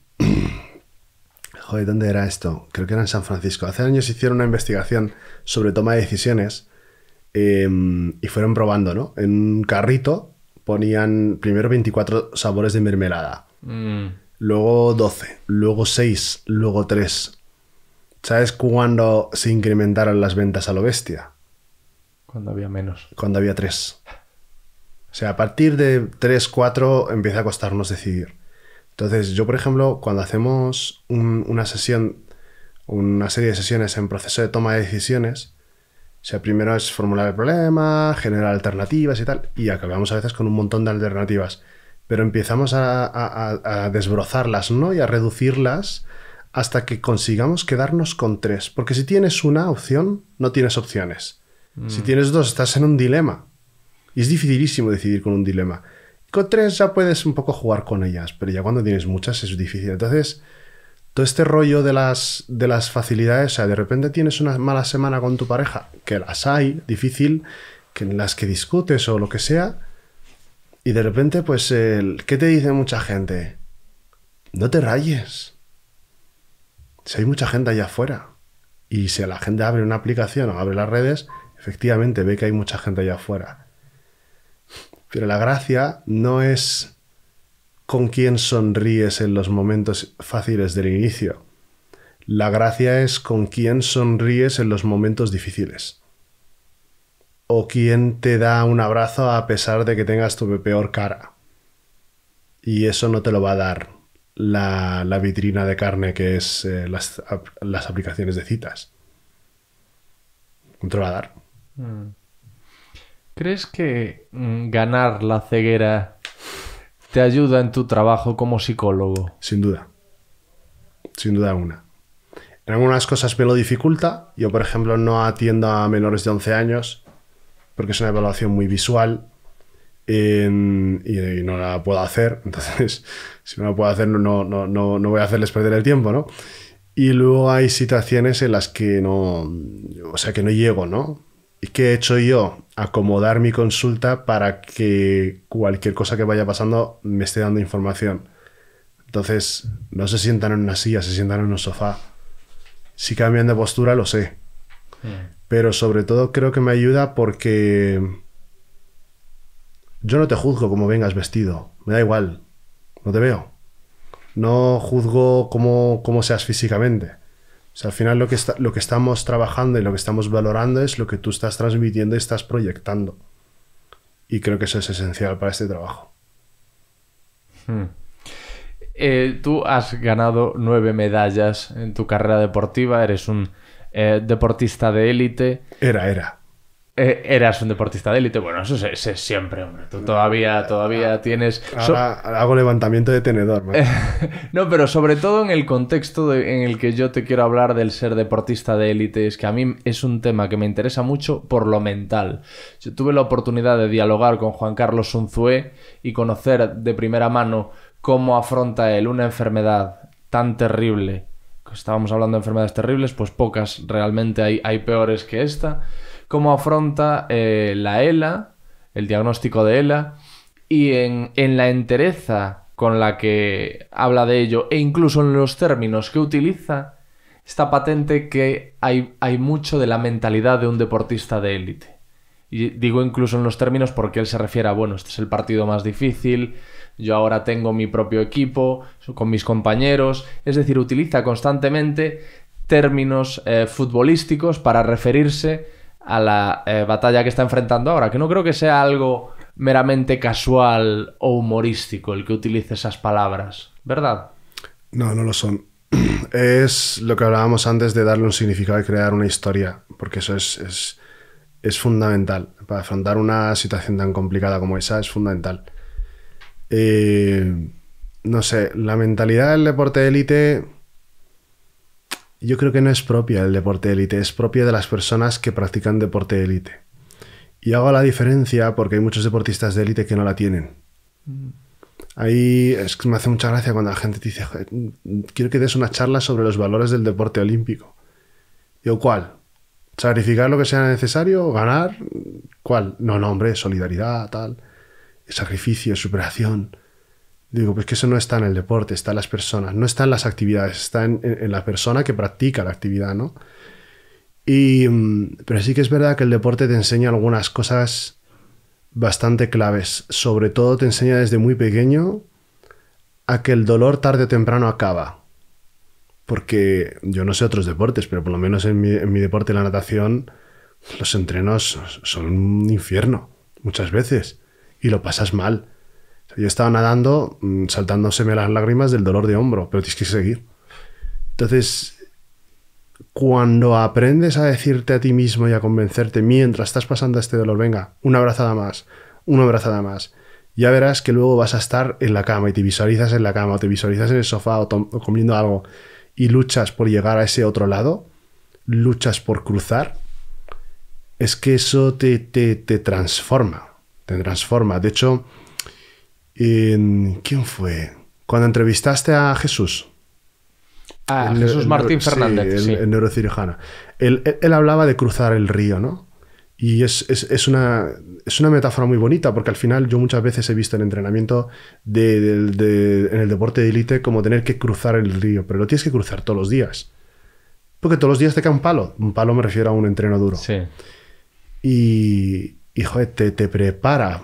Speaker 1: joder, ¿dónde era esto? Creo que era en San Francisco. Hace años hicieron una investigación sobre toma de decisiones Em, y fueron probando, ¿no? En un carrito ponían primero 24 sabores de mermelada, mm. luego 12, luego 6, luego 3. ¿Sabes cuándo se incrementaron las ventas a lo bestia? Cuando había menos. Cuando había 3. O sea, a partir de 3, 4 empieza a costarnos decidir. Entonces, yo, por ejemplo, cuando hacemos una sesión, una serie de sesiones en proceso de toma de decisiones, o sea, primero es formular el problema, generar alternativas y tal, y acabamos a veces con un montón de alternativas, pero empezamos a, desbrozarlas, ¿no? Y a reducirlas hasta que consigamos quedarnos con tres, porque si tienes una opción, no tienes opciones. Mm. Si tienes dos, estás en un dilema. Y es dificilísimo decidir con un dilema. Con tres ya puedes un poco jugar con ellas, pero ya cuando tienes muchas es difícil. Entonces, todo este rollo de las, de las facilidades, o sea, de repente tienes una mala semana con tu pareja, que las hay, difícil, que en las que discutes o lo que sea, y de repente, pues, el, ¿qué te dice mucha gente? No te rayes. Si hay mucha gente allá afuera, y si la gente abre una aplicación o abre las redes, efectivamente ve que hay mucha gente allá afuera. Pero la gracia no es con quién sonríes en los momentos fáciles del inicio. La gracia es con quién sonríes en los momentos difíciles. O quien te da un abrazo a pesar de que tengas tu peor cara. Y eso no te lo va a dar la, la vitrina de carne que es eh, las, las, aplicaciones de citas. No te lo va a dar.
Speaker 2: Mm. ¿Crees que mm, ganar la ceguera te ayuda en tu trabajo como psicólogo.
Speaker 1: Sin duda. Sin duda alguna. En algunas cosas me lo dificulta. Yo, por ejemplo, no atiendo a menores de 11 años porque es una evaluación muy visual y, no la puedo hacer. Entonces, si no la puedo hacer, no, no, no, no voy a hacerles perder el tiempo, ¿no? Y luego hay situaciones en las que no, o sea, que no llego, ¿no? ¿Qué he hecho yo? Acomodar mi consulta para que cualquier cosa que vaya pasando me esté dando información. Entonces, no se sientan en una silla, se sientan en un sofá. Si cambian de postura, lo sé. Hmm. Pero sobre todo creo que me ayuda porque yo no te juzgo como vengas vestido. Me da igual. No te veo. No juzgo cómo, cómo seas físicamente. O sea, al final lo que, lo que estamos trabajando y lo que estamos valorando es lo que tú estás transmitiendo y estás proyectando. Y creo que eso es esencial para este trabajo. Hmm.
Speaker 2: Eh, tú has ganado nueve medallas en tu carrera deportiva, eres un eh,
Speaker 1: deportista de élite. Era, era.
Speaker 2: Eh, eras un deportista de élite. Bueno, eso es, siempre, hombre. Tú todavía, todavía ah, tienes. hago
Speaker 1: levantamiento de tenedor.
Speaker 2: no, pero sobre todo en el contexto en el que yo te quiero hablar del ser deportista de élite, es que a mí es un tema que me interesa mucho por lo mental. Yo tuve la oportunidad de dialogar con Juan Carlos Unzué y conocer de primera mano cómo afronta él una enfermedad tan terrible. Estábamos hablando de enfermedades terribles, pues pocas realmente hay, hay peores que esta cómo afronta eh, la ELA, el diagnóstico de ELA, y en, la entereza con la que habla de ello, e incluso en los términos que utiliza, está patente que hay, mucho de la mentalidad de un deportista de élite. Y digo incluso en los términos porque él se refiere a, bueno, este es el partido más difícil, yo ahora tengo mi propio equipo, con mis compañeros, es decir, utiliza constantemente términos eh, futbolísticos para referirse a la eh, batalla que está enfrentando ahora, que no creo que sea algo meramente casual o humorístico el que utilice esas palabras, ¿verdad?
Speaker 1: No, no lo son. Es lo que hablábamos antes de darle un significado y crear una historia, porque eso es, es, fundamental. Para afrontar una situación tan complicada como esa es fundamental. Eh, no sé, la mentalidad del deporte de élite yo creo que no es propia el deporte élite, es propia de las personas que practican deporte élite. Y hago la diferencia porque hay muchos deportistas de élite que no la tienen. Mm. Ahí es que me hace mucha gracia cuando la gente te dice, quiero que des una charla sobre los valores del deporte olímpico. Yo, ¿cuál? ¿Sacrificar lo que sea necesario? ¿Ganar? ¿Cuál? No, no, hombre, solidaridad, tal. Sacrificio, superación. Digo, pues que eso no está en el deporte, está en las personas, no está en las actividades, está en, la persona que practica la actividad, ¿no? Y, mm, pero sí que es verdad que el deporte te enseña algunas cosas bastante claves. Sobre todo te enseña desde muy pequeño a que el dolor tarde o temprano acaba. Porque yo no sé otros deportes, pero por lo menos en mi deporte, la natación, los entrenos son un infierno muchas veces y lo pasas mal. Yo estaba nadando, mm, saltándoseme las lágrimas del dolor de hombro, pero tienes que seguir. Entonces, cuando aprendes a decirte a ti mismo y a convencerte mientras estás pasando este dolor, venga, una abrazada más, una abrazada más, ya verás que luego vas a estar en la cama y te visualizas en la cama o te visualizas en el sofá o, comiendo algo y luchas por llegar a ese otro lado, luchas por cruzar, es que eso te, te, te transforma, te transforma. De hecho, ¿Quién fue? Cuando entrevistaste a Jesús. A ah, Jesús Martín Fernández. Sí, El, Él, hablaba de cruzar el río, ¿no? Y es, es, una, es una metáfora muy bonita, porque al final yo muchas veces he visto en entrenamiento en el deporte de élite como tener que cruzar el río, pero lo tienes que cruzar todos los días. Porque todos los días te cae un palo. Un palo me refiero a un entreno duro. Sí. Y, y joder, te prepara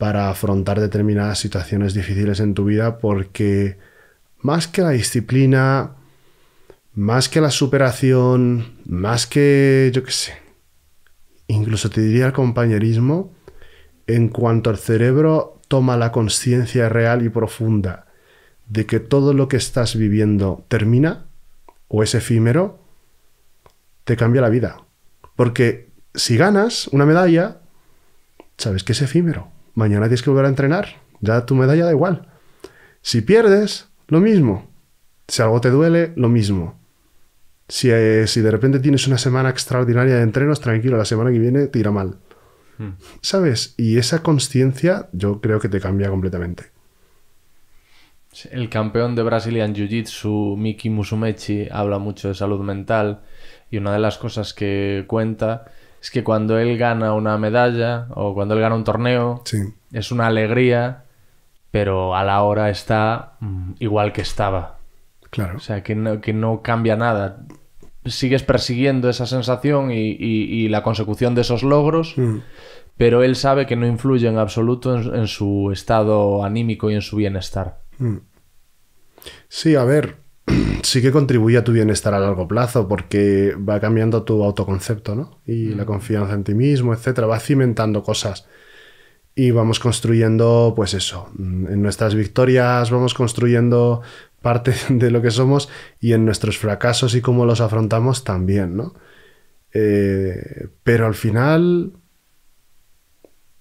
Speaker 1: para afrontar determinadas situaciones difíciles en tu vida porque más que la disciplina, más que la superación, más que, yo qué sé, incluso te diría el compañerismo, en cuanto el cerebro toma la conciencia real y profunda de que todo lo que estás viviendo termina o es efímero, te cambia la vida. Porque si ganas una medalla, sabes que es efímero mañana tienes que volver a entrenar, ya tu medalla da igual. Si pierdes, lo mismo. Si algo te duele, lo mismo. Si, eh, si de repente tienes una semana extraordinaria de entrenos, tranquilo, la semana que viene te irá mal. Hmm. ¿Sabes? Y esa conciencia yo creo que te cambia completamente.
Speaker 2: El campeón de Brasilian Jiu-Jitsu, Miki Musumechi, habla mucho de salud mental y una de las cosas que cuenta es que cuando él gana una medalla o cuando él gana un torneo, es una alegría, pero a la hora está mm, igual que estaba. Claro. O sea, que no, cambia nada. Sigues persiguiendo esa sensación y, la consecución de esos logros, mm. pero él sabe que no influye en absoluto en, su estado anímico y en su bienestar.
Speaker 1: Mm. Sí, a ver, sí que contribuye a tu bienestar a largo plazo porque va cambiando tu autoconcepto, ¿no? Y mm. la confianza en ti mismo, etcétera, va cimentando cosas. Y vamos construyendo, pues eso, mm, en nuestras victorias vamos construyendo parte de lo que somos y en nuestros fracasos y cómo los afrontamos también, ¿no? Eh, pero al final,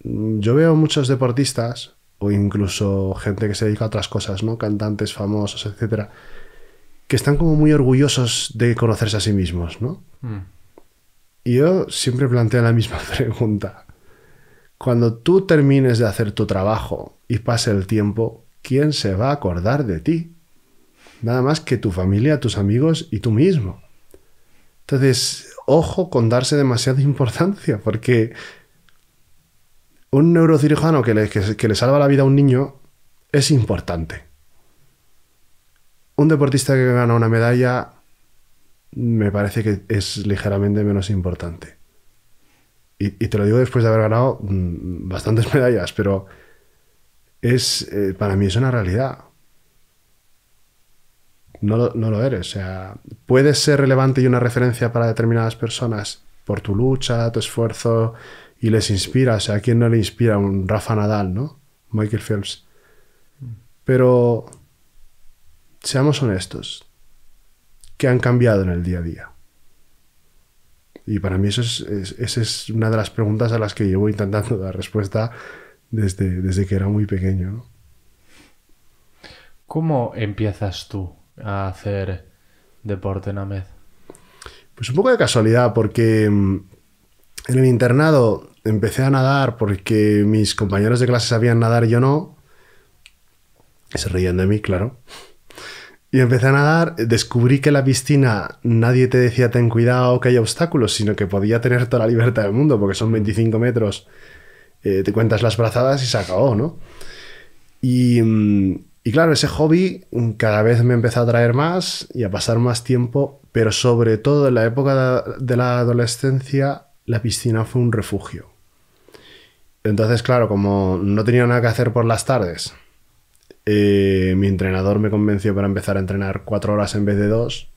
Speaker 1: mm, yo veo muchos deportistas o incluso gente que se dedica a otras cosas, ¿no? Cantantes famosos, etcétera, que están como muy orgullosos de conocerse a sí mismos, ¿no? Mm. Y yo siempre planteo la misma pregunta. Cuando tú termines de hacer tu trabajo y pase el tiempo, ¿quién se va a acordar de ti? Nada más que tu familia, tus amigos y tú mismo. Entonces, ojo con darse demasiada importancia, porque un neurocirujano que que le salva la vida a un niño es importante un deportista que gana una medalla me parece que es ligeramente menos importante. Y, te lo digo después de haber ganado mm, bastantes medallas, pero es, eh, para mí es una realidad. No lo, eres. O sea, puedes ser relevante y una referencia para determinadas personas por tu lucha, tu esfuerzo y les inspira. sea, ¿a quién no le inspira un Rafa Nadal, no? Michael Phelps. Mm. Pero seamos honestos, ¿qué han cambiado en el día a día? Y para mí eso es, esa es una de las preguntas a las que llevo intentando dar respuesta desde, desde que era muy pequeño.
Speaker 2: ¿Cómo empiezas tú a hacer deporte en AMED?
Speaker 1: Pues un poco de casualidad, porque mm, en el internado empecé a nadar porque mis compañeros de clase sabían nadar y yo no. Se reían de mí, claro. Y empecé a nadar, descubrí que la piscina nadie te decía ten cuidado que hay obstáculos, sino que podía tener toda la libertad del mundo, porque son 25 metros, eh, te cuentas las brazadas y se acabó, ¿no? Y, mm, claro, ese hobby mm, cada vez me empezó a traer más y a pasar más tiempo, pero sobre todo en la época de la adolescencia, la piscina fue un refugio. Entonces, claro, como no tenía nada que hacer por las tardes, eh, mi entrenador me convenció para empezar a entrenar cuatro horas en vez de dos.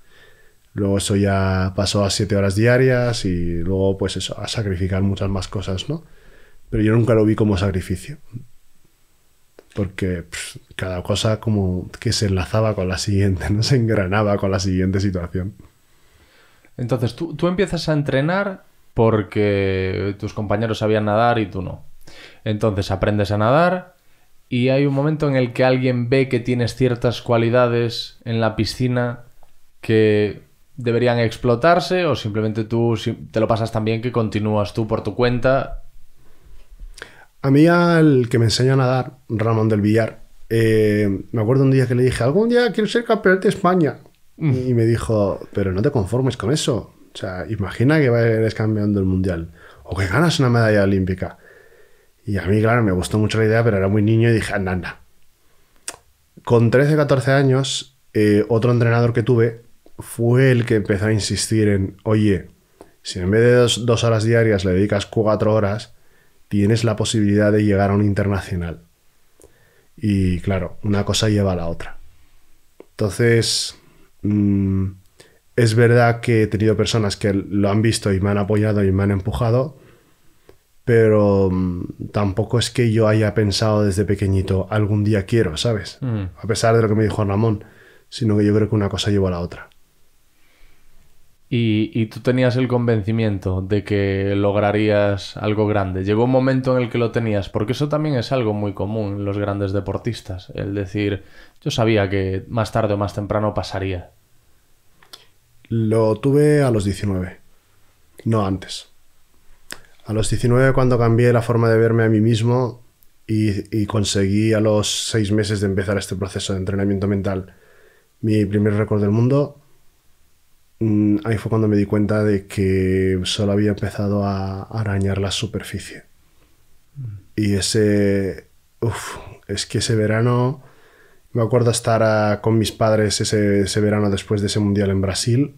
Speaker 1: Luego eso ya pasó a siete horas diarias y luego pues eso, a sacrificar muchas más cosas, ¿no? Pero yo nunca lo vi como sacrificio. Porque cada cosa como que se enlazaba con la siguiente, no se engranaba con la siguiente situación. Entonces, tú, tú empiezas a
Speaker 2: entrenar porque tus compañeros sabían nadar y tú no. Entonces aprendes a nadar, y hay un momento en el que alguien ve que tienes ciertas cualidades en la piscina que deberían explotarse o simplemente tú te lo pasas tan bien que continúas tú por tu cuenta.
Speaker 1: A mí al que me enseñó a nadar, Ramón del Villar, eh, me acuerdo un día que le dije, algún día quiero ser campeón de España. Mm. Y me dijo, pero no te conformes con eso. O sea, imagina que eres campeón del mundial o que ganas una medalla olímpica. Y a mí, claro, me gustó mucho la idea, pero era muy niño y dije, anda, anda. Con 13, 14 años, eh, otro entrenador que tuve fue el que empezó a insistir en, oye, si en vez de dos, horas diarias le dedicas cuatro horas, tienes la posibilidad de llegar a un internacional. Y claro, una cosa lleva a la otra. Entonces, mm, es verdad que he tenido personas que lo han visto y me han apoyado y me han empujado, pero mm, tampoco es que yo haya pensado desde pequeñito, algún día quiero, ¿sabes? Mm. A pesar de lo que me dijo Ramón, sino que yo creo que una cosa lleva a la otra.
Speaker 2: Y, y, tú tenías el convencimiento de que lograrías algo grande. Llegó un momento en el que lo tenías, porque eso también es algo muy común en los grandes deportistas, el decir, yo sabía que más tarde o más temprano pasaría.
Speaker 1: Lo tuve a los 19, no antes. A los 19 cuando cambié la forma de verme a mí mismo y, conseguí a los seis meses de empezar este proceso de entrenamiento mental mi primer récord del mundo, mm, ahí fue cuando me di cuenta de que solo había empezado a arañar la superficie. Y ese... es que ese verano... Me acuerdo estar ah, con mis padres ese, verano después de ese mundial en Brasil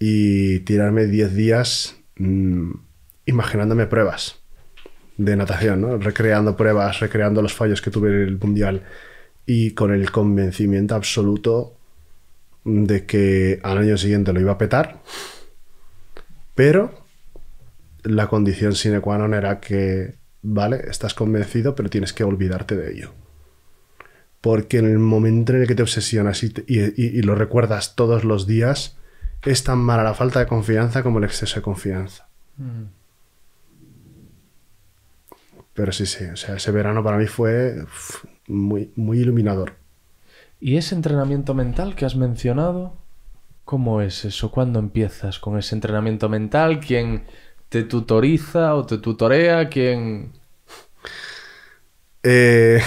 Speaker 1: y tirarme 10 días mm, imaginándome pruebas de natación, recreando pruebas, recreando los fallos que tuve en el mundial y con el convencimiento absoluto de que al año siguiente lo iba a petar, pero la condición sine qua non era que, vale, estás convencido, pero tienes que olvidarte de ello. Porque en el momento en el que te obsesionas y, lo recuerdas todos los días, es tan mala la falta de confianza como el exceso de confianza. Mm. Pero sí, sí, o sea, ese verano para mí fue muy, muy iluminador. ¿Y ese entrenamiento
Speaker 2: mental que has mencionado? ¿Cómo es eso? ¿Cuándo empiezas con ese entrenamiento mental? ¿Quién te tutoriza o te tutorea? ¿Quién...?
Speaker 1: Eh,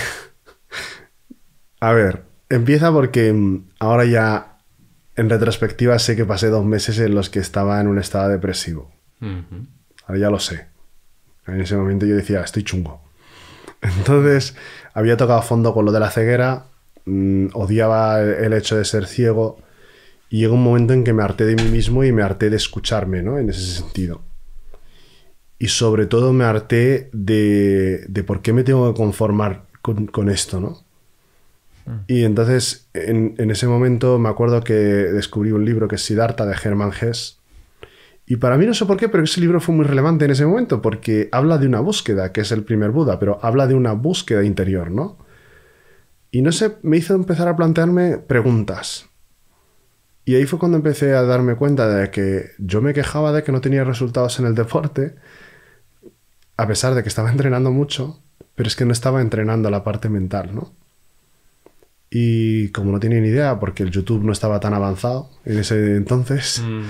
Speaker 1: a ver, empieza porque mm, ahora ya en retrospectiva sé que pasé dos meses en los que estaba en un estado depresivo. Ahora ya lo sé. En ese momento yo decía, estoy chungo. Entonces, había tocado fondo con lo de la ceguera, mm, odiaba el hecho de ser ciego y llegó un momento en que me harté de mí mismo y me harté de escucharme, ¿no? En ese sentido. Y sobre todo me harté de, de por qué me tengo que conformar con, esto, ¿no? Mm. Y entonces, en, en, ese momento me acuerdo que descubrí un libro que es Siddhartha de Germán Hess, y para mí no sé por qué, pero ese libro fue muy relevante en ese momento porque habla de una búsqueda, que es el primer Buda, pero habla de una búsqueda interior, ¿no? Y no sé, me hizo empezar a plantearme preguntas. Y ahí fue cuando empecé a darme cuenta de que yo me quejaba de que no tenía resultados en el deporte, a pesar de que estaba entrenando mucho, pero es que no estaba entrenando la parte mental, ¿no? Y como no tenía ni idea, porque el YouTube no estaba tan avanzado en ese entonces, mm.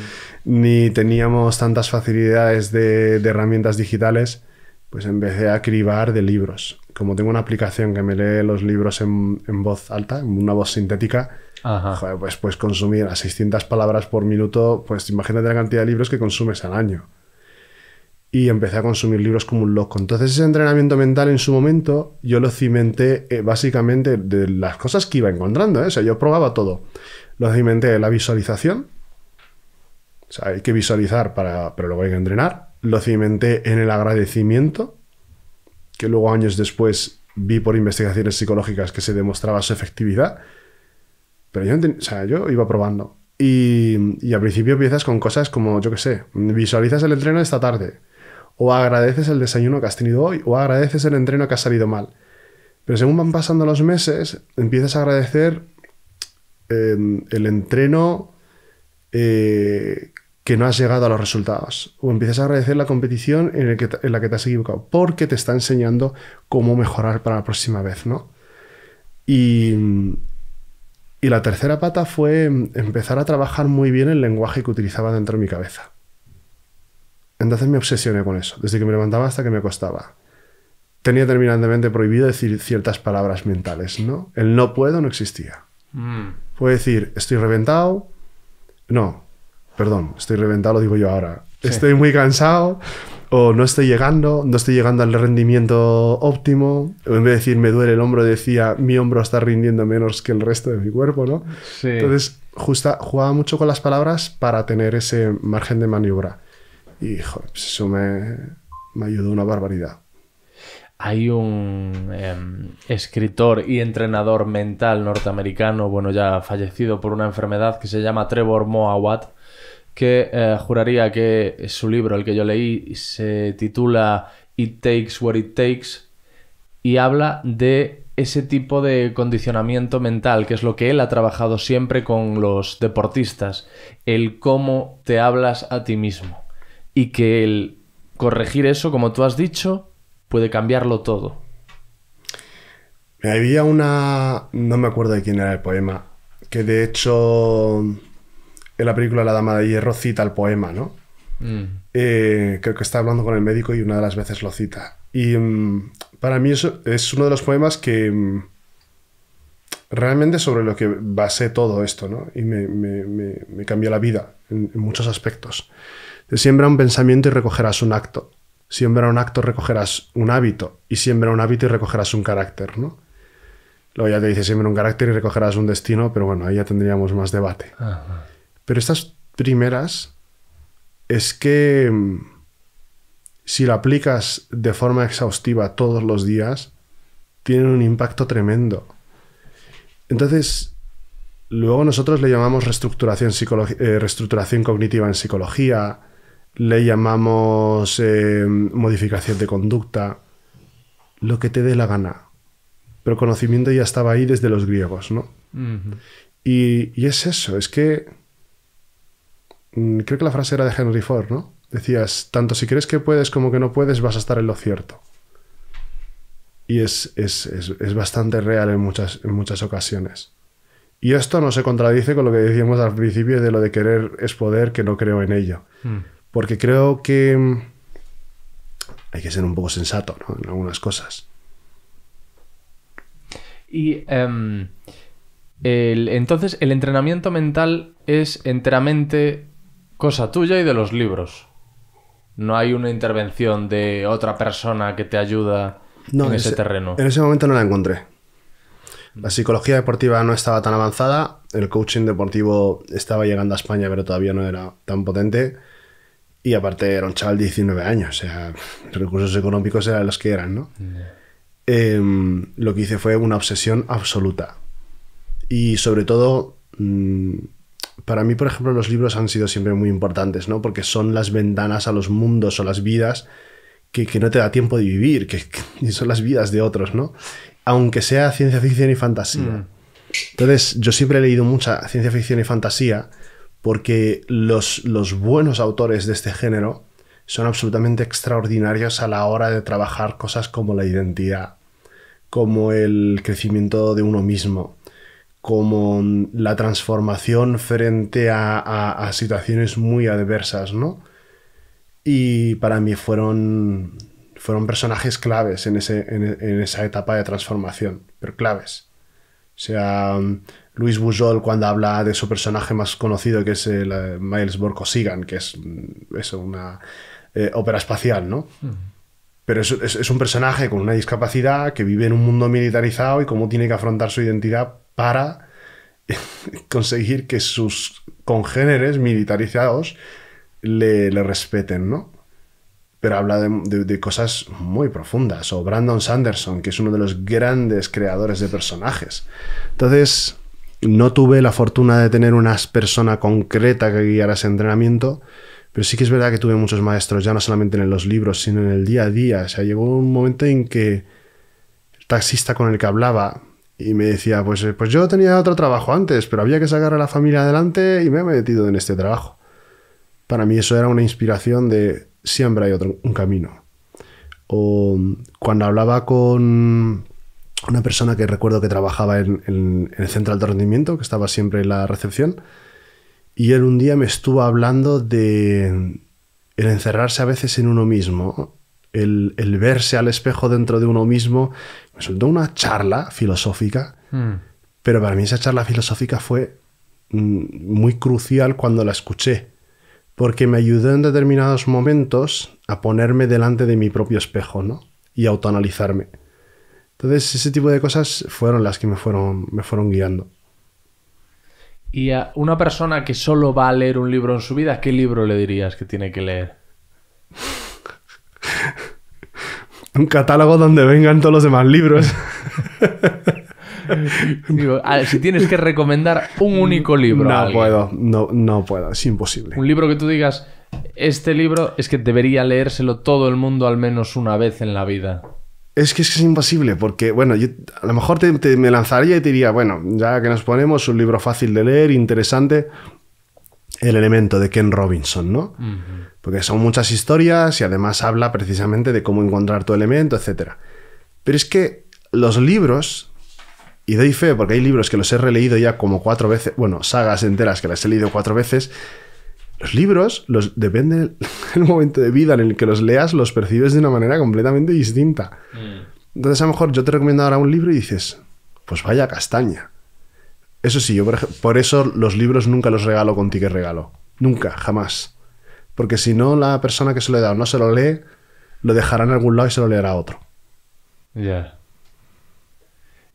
Speaker 1: ni teníamos tantas facilidades de, herramientas digitales, pues empecé a cribar de libros. Como tengo una aplicación que me lee los libros en, voz alta, en una voz sintética, pues, pues consumir a 600 palabras por minuto, pues imagínate la cantidad de libros que consumes al año y empecé a consumir libros como un loco. Entonces ese entrenamiento mental en su momento yo lo cimenté eh, básicamente de las cosas que iba encontrando. ¿eh? O sea, yo probaba todo. Lo cimenté en la visualización. O sea, hay que visualizar para, pero luego hay a entrenar. Lo cimenté en el agradecimiento, que luego años después vi por investigaciones psicológicas que se demostraba su efectividad. Pero yo, iba probando. Y, y al principio empiezas con cosas como, yo qué sé, visualizas el entreno esta tarde o agradeces el desayuno que has tenido hoy, o agradeces el entreno que ha salido mal. Pero según van pasando los meses, empiezas a agradecer em, el entreno eh, que no has llegado a los resultados, o empiezas a agradecer la competición en, que, en, la que te has equivocado, porque te está enseñando cómo mejorar para la próxima vez, ¿no? y la tercera pata fue em, empezar a trabajar muy bien el lenguaje que utilizaba dentro de mi cabeza. Entonces me obsesioné con eso, desde que me levantaba hasta que me acostaba. Tenía terminantemente prohibido decir ciertas palabras mentales, ¿no? El no puedo no existía. Mm. Puedo decir, estoy reventado. No, perdón, estoy reventado, lo digo yo ahora. Estoy muy cansado o no estoy llegando, no estoy llegando al rendimiento óptimo. en vez de decir me duele el hombro, decía mi hombro está rindiendo menos que el resto de mi cuerpo, ¿no? Entonces, justa, jugaba mucho con las palabras para tener ese margen de maniobra. Y joder, pues eso me, me ayudó una barbaridad. Hay un
Speaker 2: em, escritor y entrenador mental norteamericano, bueno, ya fallecido por una enfermedad que se llama Trevor Moawad, que eh, juraría que su libro, el que yo leí, se titula It Takes What It Takes y habla de ese tipo de condicionamiento mental, que es lo que él ha trabajado siempre con los deportistas, el cómo te hablas a ti mismo y que el corregir eso, como tú has dicho, puede cambiarlo todo.
Speaker 1: Había una... no me acuerdo de quién era el poema, que de hecho en la película La Dama de Hierro cita el poema, ¿no? Mm. Eh, creo que está hablando con el médico y una de las veces lo cita. Y mm, para mí es uno de los poemas que mm, realmente sobre lo que basé todo esto, ¿no? Y me, cambió la vida en muchos aspectos. Siembra un pensamiento y recogerás un acto. Siembra un acto, recogerás un hábito. Y siembra un hábito y recogerás un carácter, ¿no? Luego ya te dice siembra un carácter y recogerás un destino, pero bueno, ahí ya tendríamos más debate. Pero estas primeras es que mm, si la aplicas de forma exhaustiva todos los días, tienen un impacto tremendo. Entonces, luego nosotros le llamamos reestructuración, eh, reestructuración cognitiva en psicología, le llamamos eh, modificación de conducta, lo que te dé la gana. Pero conocimiento ya estaba ahí desde los griegos, ¿no? y, es eso, es que mm, creo que la frase era de Henry Ford, ¿no? Decías, tanto si crees que puedes como que no puedes, vas a estar en lo cierto. Y es, es, es, bastante real en muchas, en muchas ocasiones. Y esto no se contradice con lo que decíamos al principio de lo de querer es poder, que no creo en ello. Hmm. Porque creo que mm, hay que ser un poco sensato en algunas cosas.
Speaker 2: Y em, entonces el entrenamiento mental es enteramente cosa tuya y de los libros. No hay una intervención de otra persona que te ayuda en ese terreno.
Speaker 1: En ese momento no la encontré. La psicología deportiva no estaba tan avanzada, el coaching deportivo estaba llegando a España, pero todavía no era tan potente. Y aparte era un chaval de 19 años, o sea, recursos económicos eran los que eran, ¿no? Em, lo que hice fue una obsesión absoluta. Y sobre todo, mm, para mí, por ejemplo, los libros han sido siempre muy importantes, ¿no? Porque son las ventanas a los mundos o las vidas que, no te da tiempo de vivir, que, son las vidas de otros, ¿no? Aunque sea ciencia ficción y fantasía. Mm. Entonces, yo siempre he leído mucha ciencia ficción y fantasía porque los, los buenos autores de este género son absolutamente extraordinarios a la hora de trabajar cosas como la identidad, como el crecimiento de uno mismo, como la transformación frente a, situaciones muy adversas, ¿no? Y para mí fueron, fueron personajes claves en, en esa etapa de transformación, pero claves. O sea, Luis Bujol cuando habla de su personaje más conocido, que es el, eh, Miles Miles Sigan que es, mm, una eh, ópera espacial, ¿no? Pero es, un personaje con una discapacidad que vive en un mundo militarizado y cómo tiene que afrontar su identidad para conseguir que sus congéneres militarizados le, respeten, ¿no? pero habla de, cosas muy profundas. O Brandon Sanderson, que es uno de los grandes creadores de personajes. Entonces, no tuve la fortuna de tener una persona concreta que guiara ese entrenamiento, pero sí que es verdad que tuve muchos maestros, ya no solamente en los libros, sino en el día a día. O sea, llegó un momento en que el taxista con el que hablaba y me decía, pues, eh, pues yo tenía otro trabajo antes, pero había que sacar a la familia adelante y me he metido en este trabajo. Para mí eso era una inspiración de siempre hay otro un camino. O mm, cuando hablaba con una persona que recuerdo que trabajaba en, el central de rendimiento, que estaba siempre en la recepción, y él un día me estuvo hablando de el encerrarse a veces en uno mismo, el, verse al espejo dentro de uno mismo. Me soltó una charla filosófica, hmm. pero para mí esa charla filosófica fue mm, muy crucial cuando la escuché, porque me ayudó en determinados momentos a ponerme delante de mi propio espejo, Y autoanalizarme. Entonces, ese tipo de cosas fueron las que me fueron, me fueron guiando.
Speaker 2: Y a una persona que solo va a leer un libro en su vida, ¿qué libro le dirías que tiene que leer?
Speaker 1: un catálogo donde vengan todos los demás libros.
Speaker 2: si tienes que recomendar un único libro. No
Speaker 1: puedo, no, no puedo, es imposible.
Speaker 2: Un libro que tú digas, este libro es que debería leérselo todo el mundo al menos una vez en
Speaker 1: la vida. Es que, es imposible, porque, bueno, yo a lo mejor te, me lanzaría y te diría, bueno, ya que nos ponemos un libro fácil de leer, interesante, el elemento de Ken Robinson, ¿no? Porque son muchas historias y además habla precisamente de cómo encontrar tu elemento, etc. Pero es que los libros, y doy fe, porque hay libros que los he releído ya como cuatro veces, bueno, sagas enteras que las he leído cuatro veces, los libros, los, depende del momento de vida en el que los leas, los percibes de una manera completamente distinta. Mm. Entonces, a lo mejor yo te recomiendo ahora un libro y dices, pues vaya castaña. Eso sí, yo por, eso los libros nunca los regalo con que regalo. Nunca, jamás. Porque si no, la persona que se lo he dado no se lo lee, lo dejará en algún lado y se lo leerá a otro. Ya.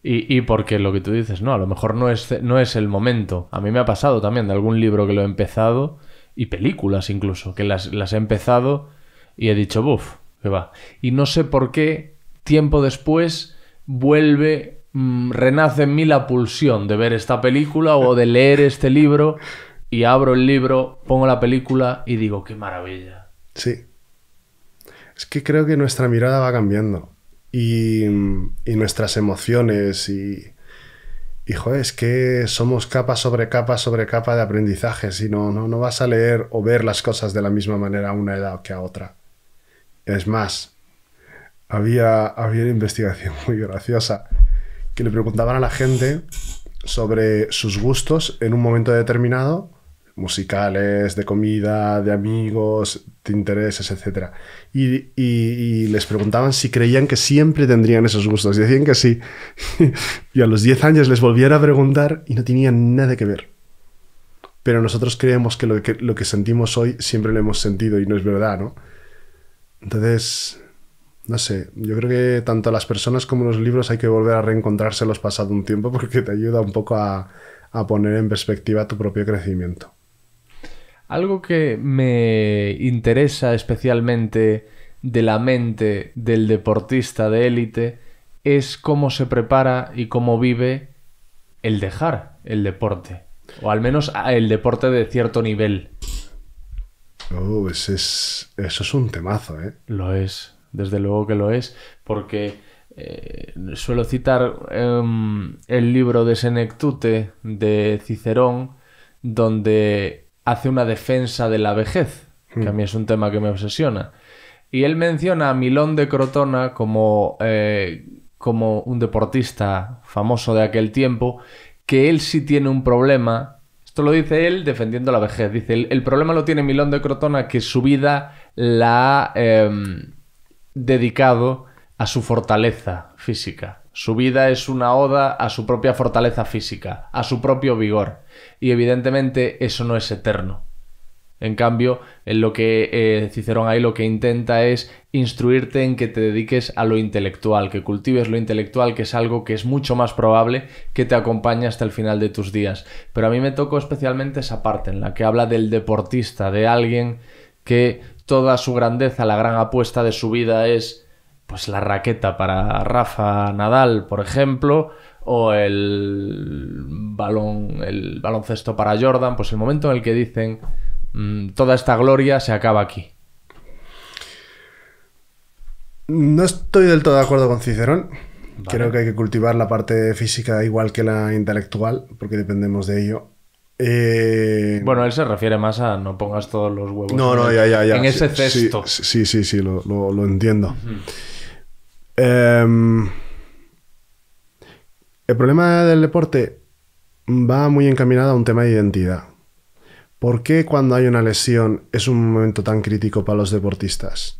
Speaker 2: Y, y, porque lo que tú dices, no, a lo mejor no es, no es el momento. A mí me ha pasado también de algún libro que lo he empezado y películas incluso, que las, he empezado y he dicho, buf, que va. Y no sé por qué, tiempo después, vuelve, mm, renace en mí la pulsión de ver esta película o de leer este libro y abro el libro, pongo la película y digo, qué maravilla.
Speaker 1: Sí. Es que creo que nuestra mirada va cambiando y, y nuestras emociones y Hijo, es que somos capa sobre capa sobre capa de aprendizaje, si no, no, no vas a leer o ver las cosas de la misma manera a una edad que a otra. Es más, había, había una investigación muy graciosa que le preguntaban a la gente sobre sus gustos en un momento determinado musicales, de comida, de amigos, de intereses, etc. Y, les preguntaban si creían que siempre tendrían esos gustos. Y decían que sí. y a los 10 años les volviera a preguntar y no tenían nada que ver. Pero nosotros creemos que lo, que sentimos hoy siempre lo hemos sentido y no es verdad, ¿no? Entonces, no sé, yo creo que tanto las personas como los libros hay que volver a reencontrárselos pasado un tiempo porque te ayuda un poco a poner en perspectiva tu propio crecimiento.
Speaker 2: Algo que me interesa especialmente de la mente del deportista de élite es cómo se prepara y cómo vive el dejar el deporte, o al menos el deporte de cierto nivel. Oh, es, eso es un temazo, ¿eh? Lo es, desde luego que lo es, porque eh, suelo citar em, el libro de Senectute de Cicerón, donde hace una defensa de la vejez, que a mí hmm. es un tema que me obsesiona. Y él menciona a Milón de Crotona como, eh, como un deportista famoso de aquel tiempo, que él sí tiene un problema. Esto lo dice él defendiendo la vejez. Dice, el, problema lo tiene Milón de Crotona que su vida la ha em, dedicado a su fortaleza física. Su vida es una oda a su propia fortaleza física, a su propio vigor, y evidentemente eso no es eterno. En cambio, en lo que hicieron eh, Cicerón ahí lo que intenta es instruirte en que te dediques a lo intelectual, que cultives lo intelectual, que es algo que es mucho más probable que te acompañe hasta el final de tus días. Pero a mí me tocó especialmente esa parte en la que habla del deportista, de alguien que toda su grandeza, la gran apuesta de su vida es pues la raqueta para Rafa Nadal, por ejemplo, o el balón, el baloncesto para Jordan, pues el momento en el que dicen mm, toda esta gloria se acaba aquí.
Speaker 1: No estoy del todo de acuerdo con Cicerón. Creo que hay que cultivar la parte física igual que la intelectual, porque dependemos de ello.
Speaker 2: Eh, bueno, él se refiere más a no pongas todos los huevos en, ese cesto.
Speaker 1: Sí, sí, sí, lo, entiendo. Em, el problema del deporte va muy encaminado a un tema de identidad. ¿Por qué cuando hay una lesión es un momento tan crítico para los deportistas?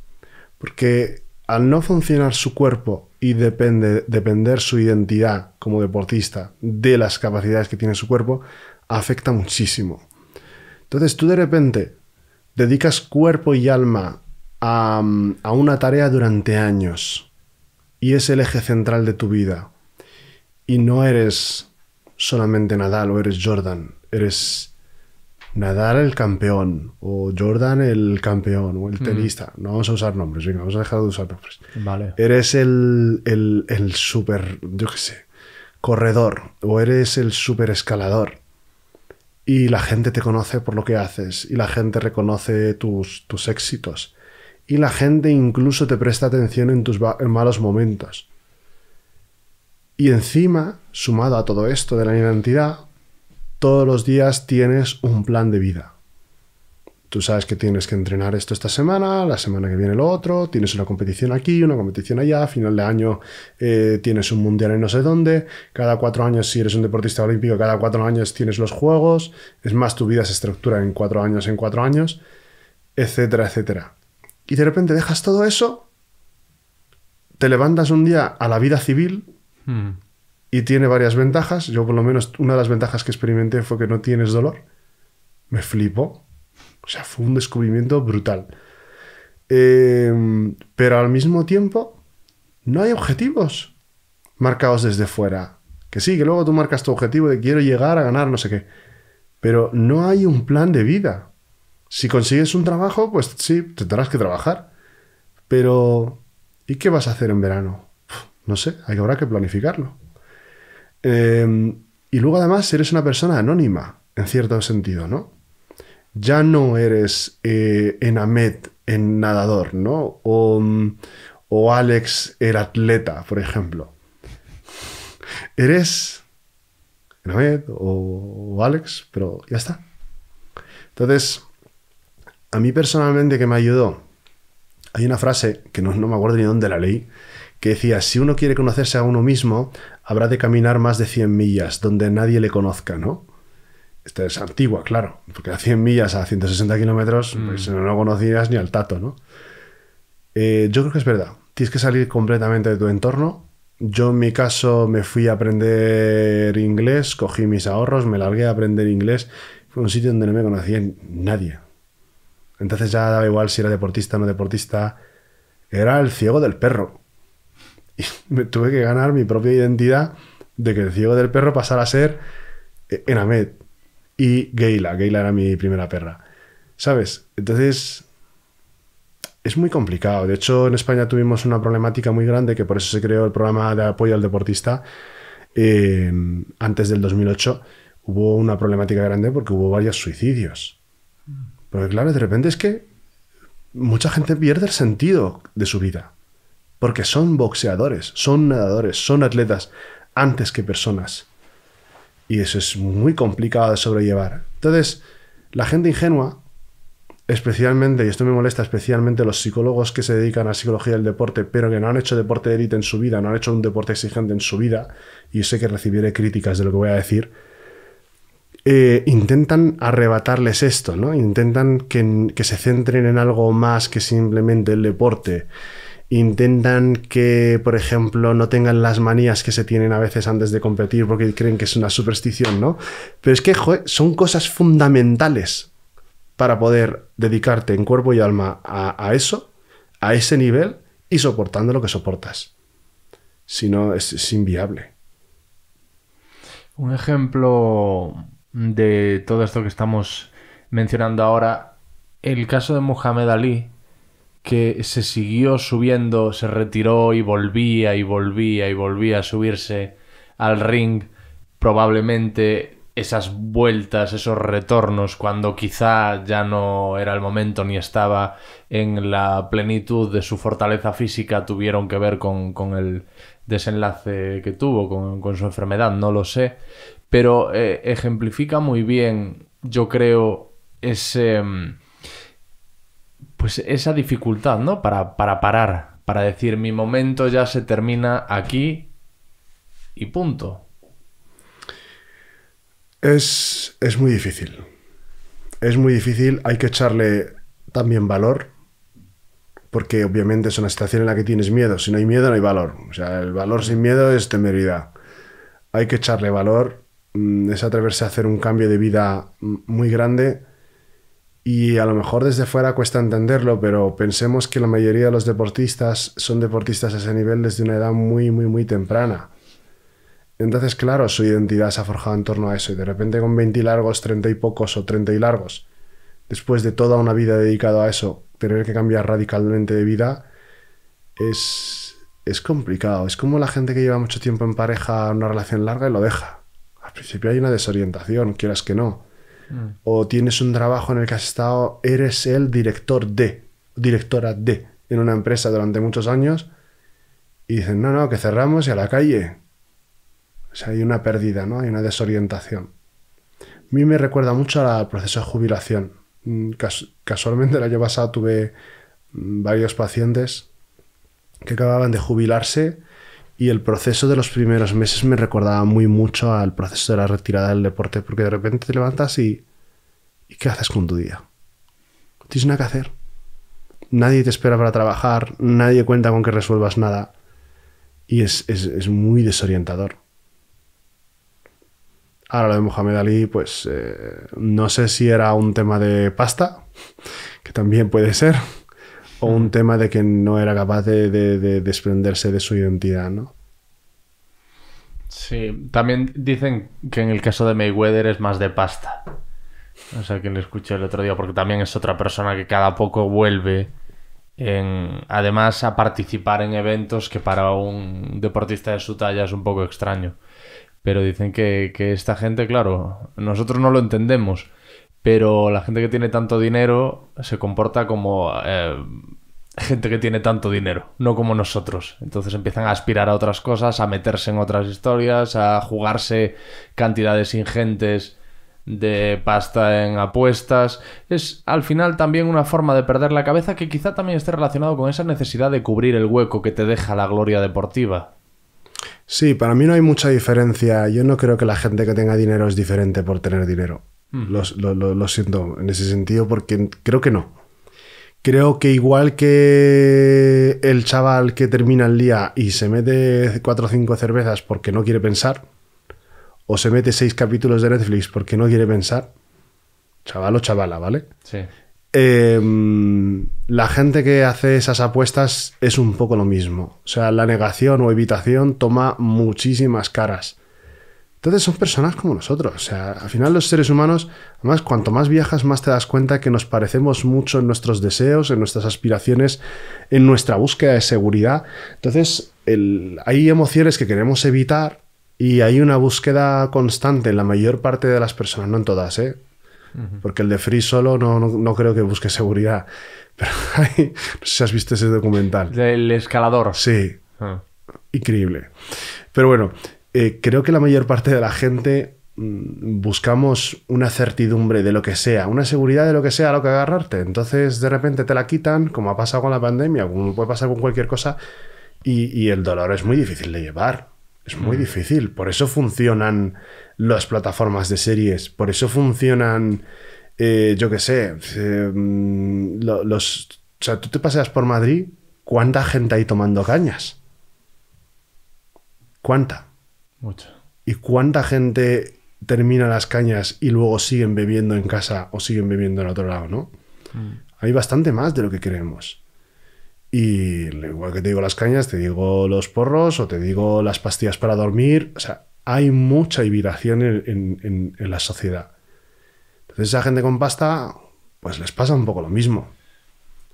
Speaker 1: Porque al no funcionar su cuerpo y depende, depender su identidad como deportista de las capacidades que tiene su cuerpo, afecta muchísimo. Entonces tú de repente dedicas cuerpo y alma a una tarea durante años y es el eje central de tu vida. Y no eres solamente Nadal o eres Jordan, eres Nadal el campeón o Jordan el campeón o el mm. tenista. No vamos a usar nombres, venga, vamos a dejar de usar nombres. Vale. Eres el, el, el super, yo qué sé, corredor o eres el super escalador. Y la gente te conoce por lo que haces y la gente reconoce tus, tus éxitos y la gente incluso te presta atención en tus malos momentos. Y encima, sumado a todo esto de la identidad, todos los días tienes un plan de vida. Tú sabes que tienes que entrenar esto esta semana, la semana que viene lo otro, tienes una competición aquí, una competición allá, a final de año eh, tienes un mundial en no sé dónde, cada cuatro años si eres un deportista olímpico, cada cuatro años tienes los juegos, es más, tu vida se estructura en cuatro años, en cuatro años, etcétera, etcétera y de repente dejas todo eso, te levantas un día a la vida civil hmm. y tiene varias ventajas. Yo por lo menos una de las ventajas que experimenté fue que no tienes dolor. Me flipo O sea, fue un descubrimiento brutal. Em, pero al mismo tiempo, no hay objetivos marcados desde fuera. Que sí, que luego tú marcas tu objetivo de quiero llegar a ganar no sé qué. Pero no hay un plan de vida. Si consigues un trabajo, pues sí, tendrás que trabajar. Pero, ¿y qué vas a hacer en verano? No sé, habrá que planificarlo. Em, y luego además eres una persona anónima, en cierto sentido, ¿no? Ya no eres eh, Ahmed, en nadador, ¿no? O, o Alex, el atleta, por ejemplo. Eres Enamed o, o Alex, pero ya está. Entonces, a mí personalmente que me ayudó, hay una frase que no, me acuerdo ni dónde la leí, que decía, si uno quiere conocerse a uno mismo, habrá de caminar más de 100 millas donde nadie le conozca, ¿no? Esta es antigua, claro, porque a 100 millas, a 160 kilómetros, mm. pues no lo conocías ni al tato, ¿no? Eh, yo creo que es verdad. Tienes que salir completamente de tu entorno. Yo en mi caso me fui a aprender inglés, cogí mis ahorros, me largué a aprender inglés. Fue un sitio donde no me conocía nadie. Entonces ya daba igual si era deportista o no deportista. Era el ciego del perro. Y me tuve que ganar mi propia identidad de que el ciego del perro pasara a ser eh, Enamed y Gaila. Gaila era mi primera perra. ¿Sabes? Entonces es muy complicado. De hecho, en España tuvimos una problemática muy grande que por eso se creó el programa de apoyo al deportista eh, antes del 2008. Hubo una problemática grande porque hubo varios suicidios. Porque claro, de repente es que mucha gente pierde el sentido de su vida. Porque son boxeadores, son nadadores, son atletas antes que personas. Y eso es muy complicado de sobrellevar. Entonces, la gente ingenua, especialmente, y esto me molesta especialmente los psicólogos que se dedican a psicología del deporte, pero que no han hecho deporte de élite en su vida, no han hecho un deporte exigente en su vida, y sé que recibiré críticas de lo que voy a decir, eh, intentan arrebatarles esto, ¿no? Intentan que, se centren en algo más que simplemente el deporte. Intentan que, por ejemplo, no tengan las manías que se tienen a veces antes de competir porque creen que es una superstición, ¿no? Pero es que son cosas fundamentales para poder dedicarte en cuerpo y alma a, eso, a ese nivel y soportando lo que soportas. Si no, es inviable.
Speaker 2: Un ejemplo de todo esto que estamos mencionando ahora, el caso de Muhammad Ali, que se siguió subiendo, se retiró y volvía y volvía y volvía a subirse al ring, probablemente esas vueltas, esos retornos, cuando quizá ya no era el momento ni estaba en la plenitud de su fortaleza física, tuvieron que ver con, el desenlace que tuvo, con, con su enfermedad, no lo sé pero eh, ejemplifica muy bien, yo creo, ese, mm, pues esa dificultad, ¿no? Para, parar, para decir, mi momento ya se termina aquí
Speaker 1: y punto. Es, es muy difícil. Es muy difícil, hay que echarle también valor, porque obviamente es una situación en la que tienes miedo. Si no hay miedo, no hay valor. O sea, el valor sin miedo es temeridad. Hay que echarle valor Mm, es atreverse a hacer un cambio de vida mm, muy grande y a lo mejor desde fuera cuesta entenderlo, pero pensemos que la mayoría de los deportistas son deportistas a ese nivel desde una edad muy, muy, muy temprana. Entonces, claro, su identidad se ha forjado en torno a eso y de repente con 20 largos, 30 y pocos o 30 y largos, después de toda una vida dedicada a eso, tener que cambiar radicalmente de vida es, es complicado. Es como la gente que lleva mucho tiempo en pareja, una relación larga y lo deja al principio hay una desorientación, quieras que no. Mm. O tienes un trabajo en el que has estado, eres el director de, directora de, en una empresa durante muchos años y dicen, no, no, que cerramos y a la calle. O sea, hay una pérdida, ¿no? Hay una desorientación. A mí me recuerda mucho al proceso de jubilación. Mm, casualmente el año pasado tuve mm, varios pacientes que acababan de jubilarse y el proceso de los primeros meses me recordaba muy mucho al proceso de la retirada del deporte, porque de repente te levantas y... qué haces con tu día? No tienes nada que hacer. Nadie te espera para trabajar, nadie cuenta con que resuelvas nada. Y es, muy desorientador. Ahora lo de Mohamed Ali, pues eh, no sé si era un tema de pasta, que también puede ser o un tema de que no era capaz de, desprenderse de su identidad, ¿no?
Speaker 2: Sí, también dicen que en el caso de Mayweather es más de pasta. O sea, que le escuché el otro día, porque también es otra persona que cada poco vuelve, en, además, a participar en eventos que para un deportista de su talla es un poco extraño. Pero dicen que esta gente, claro, nosotros no lo entendemos pero la gente que tiene tanto dinero se comporta como eh, gente que tiene tanto dinero, no como nosotros. Entonces empiezan a aspirar a otras cosas, a meterse en otras historias, a jugarse cantidades ingentes de pasta en apuestas. Es al final también una forma de perder la cabeza que quizá también esté relacionado con esa necesidad de cubrir el hueco que te deja la gloria deportiva.
Speaker 1: Sí, para mí no hay mucha diferencia. Yo no creo que la gente que tenga dinero es diferente por tener dinero lo, siento en ese sentido porque creo que no. Creo que igual que el chaval que termina el día y se mete 4 o 5 cervezas porque no quiere pensar, o se mete 6 capítulos de Netflix porque no quiere pensar, chaval o chavala, ¿vale? Sí. Em, la gente que hace esas apuestas es un poco lo mismo. O sea, la negación o evitación toma muchísimas caras. Entonces son personas como nosotros. O sea, al final los seres humanos, además, cuanto más viajas, más te das cuenta que nos parecemos mucho en nuestros deseos, en nuestras aspiraciones, en nuestra búsqueda de seguridad. Entonces, hay emociones que queremos evitar y hay una búsqueda constante en la mayor parte de las personas, no en todas, ¿eh? Porque el de Free solo no, creo que busque seguridad. Pero no sé si has visto ese documental. Del escalador. Sí. Ah. Increíble. Pero bueno, eh, creo que la mayor parte de la gente mm, buscamos una certidumbre de lo que sea, una seguridad de lo que sea a lo que agarrarte. Entonces de repente te la quitan, como ha pasado con la pandemia, como puede pasar con cualquier cosa, y, el dolor es muy difícil de llevar. Es muy mm. difícil. Por eso funcionan las plataformas de series, por eso funcionan, eh, yo qué sé, em, los... O sea, tú te paseas por Madrid, ¿cuánta gente hay tomando cañas? ¿Cuánta? ¿Y cuánta gente termina las cañas y luego siguen bebiendo en casa o siguen bebiendo en otro lado, no? Mm. Hay bastante más de lo que queremos. Y igual que te digo las cañas, te digo los porros o te digo las pastillas para dormir. O sea, hay mucha hibridación en, en, la sociedad. Entonces, esa gente con pasta, pues les pasa un poco lo mismo.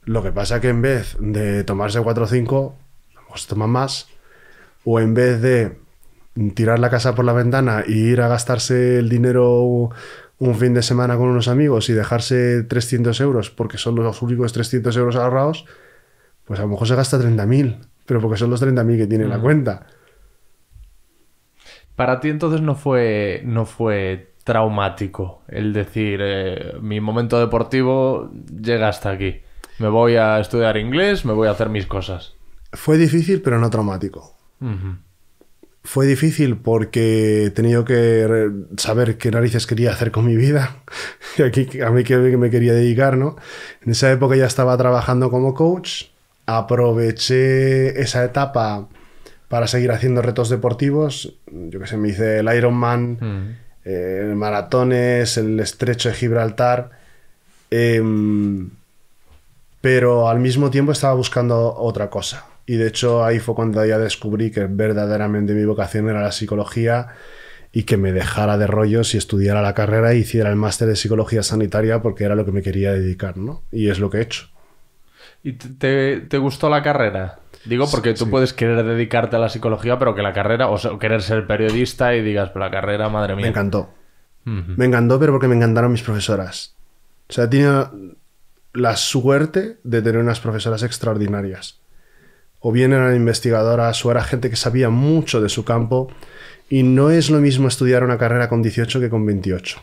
Speaker 1: Lo que pasa que en vez de tomarse 4 o 5, se toman más. O en vez de tirar la casa por la ventana e ir a gastarse el dinero un fin de semana con unos amigos y dejarse 300 euros porque son los únicos 300 euros ahorrados, pues a lo mejor se gasta 30.000, pero porque son los 30.000 que tiene la cuenta.
Speaker 2: Para ti entonces no fue, no fue traumático el decir, eh, mi momento deportivo llega hasta aquí. Me voy a estudiar inglés, me voy a hacer mis cosas.
Speaker 1: Fue difícil, pero no traumático. Fue difícil porque he tenido que saber qué narices quería hacer con mi vida, aquí, a mí que me quería dedicar, ¿no? En esa época ya estaba trabajando como coach, aproveché esa etapa para seguir haciendo retos deportivos, yo que sé, me hice el Ironman, mm. el eh, maratones, el estrecho de Gibraltar, em, pero al mismo tiempo estaba buscando otra cosa y de hecho ahí fue cuando ya descubrí que verdaderamente mi vocación era la psicología y que me dejara de rollos y estudiara la carrera e hiciera el máster de psicología sanitaria porque era lo que me quería dedicar, ¿no? Y es lo que he hecho.
Speaker 2: ¿Y te, gustó la carrera? Digo porque tú puedes querer dedicarte a la psicología, pero que la carrera, o querer ser periodista y digas, pero la carrera, madre mía. Me encantó.
Speaker 1: Me encantó, pero porque me encantaron mis profesoras. O sea, he tenido la suerte de tener unas profesoras extraordinarias o bien eran investigadoras o era gente que sabía mucho de su campo y no es lo mismo estudiar una carrera con 18 que con 28.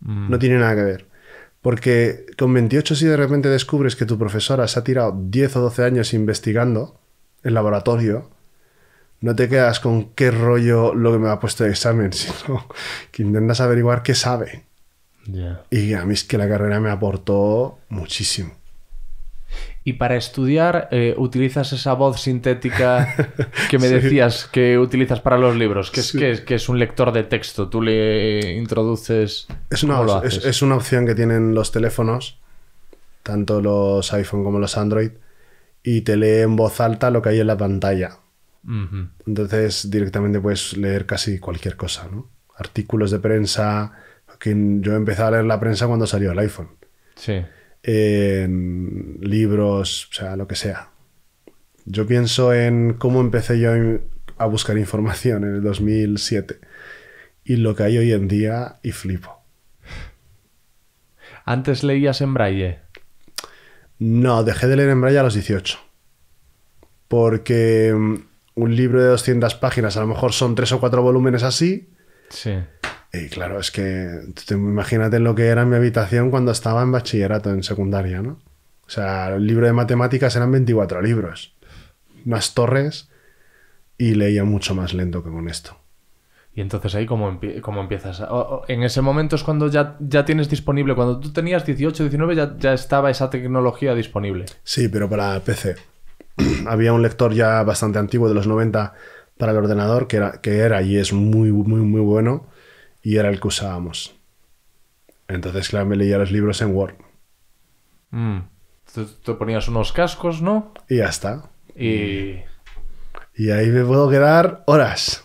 Speaker 1: Mm. No tiene nada que ver. Porque con 28 si de repente descubres que tu profesora se ha tirado 10 o 12 años investigando en laboratorio, no te quedas con qué rollo lo que me ha puesto de examen, sino que intentas averiguar qué sabe. Y a mí es que la carrera me aportó muchísimo.
Speaker 2: Y para estudiar eh, utilizas esa voz sintética que me decías que utilizas para los libros, que, es, que un lector de texto. Tú le introduces... Es una, Es, una
Speaker 1: opción que tienen los teléfonos, tanto los iPhone como los Android, y te lee en voz alta lo que hay en la pantalla. Entonces directamente puedes leer casi cualquier cosa, ¿no? Artículos de prensa. yo empecé a leer la prensa cuando salió el iPhone. Sí en libros, o sea, lo que sea. Yo pienso en cómo empecé yo a buscar información en el 2007 y lo que hay hoy en día y flipo. ¿Antes leías en braille? No, dejé de leer en braille a los 18. Porque mm, un libro de 200 páginas, a lo mejor son 3 o 4 volúmenes así. Sí. Y claro, es que imagínate lo que era mi habitación cuando estaba en bachillerato, en secundaria, ¿no? O sea, el libro de matemáticas eran 24 libros, más torres, y leía mucho más lento que con esto.
Speaker 2: Y entonces ahí cómo, empiezas. en ese momento es cuando ya, ya tienes disponible, cuando tú tenías 18, 19 ya, estaba esa tecnología disponible.
Speaker 1: Sí, pero para PC. Había un lector ya bastante antiguo de los 90 para el ordenador que era, que era y es muy, muy, muy bueno y era el que usábamos. Entonces, claro, me leía los libros en Word.
Speaker 2: Mm. Tú te ponías unos cascos, ¿no? Y ya está. Y...
Speaker 1: ahí me puedo quedar horas.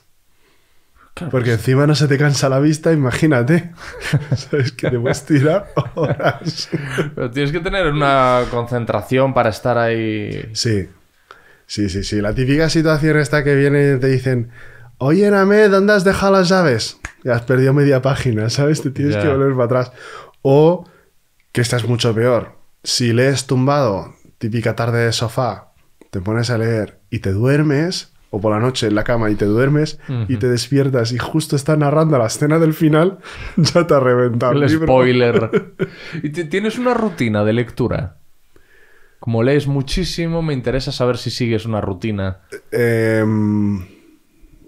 Speaker 1: Porque pues. encima no se te cansa la vista, imagínate. Sabes que te puedes tirar horas.
Speaker 2: Pero tienes que tener una concentración para estar ahí.
Speaker 1: Sí. Sí, sí, sí. La típica situación esta que viene y te dicen, oye, Name, ¿dónde has dejado las llaves? Ya has perdido media página, ¿sabes? Te tienes que volver para atrás. O que estás mucho peor. Si lees tumbado, típica tarde de sofá, te pones a leer y te duermes, o por la noche en la cama y te duermes y te despiertas y justo está narrando la escena del final, ya te ha reventado el, spoiler.
Speaker 2: ¿Y tienes una rutina de lectura? Como lees muchísimo, me interesa saber si sigues una rutina.
Speaker 1: Eh, em,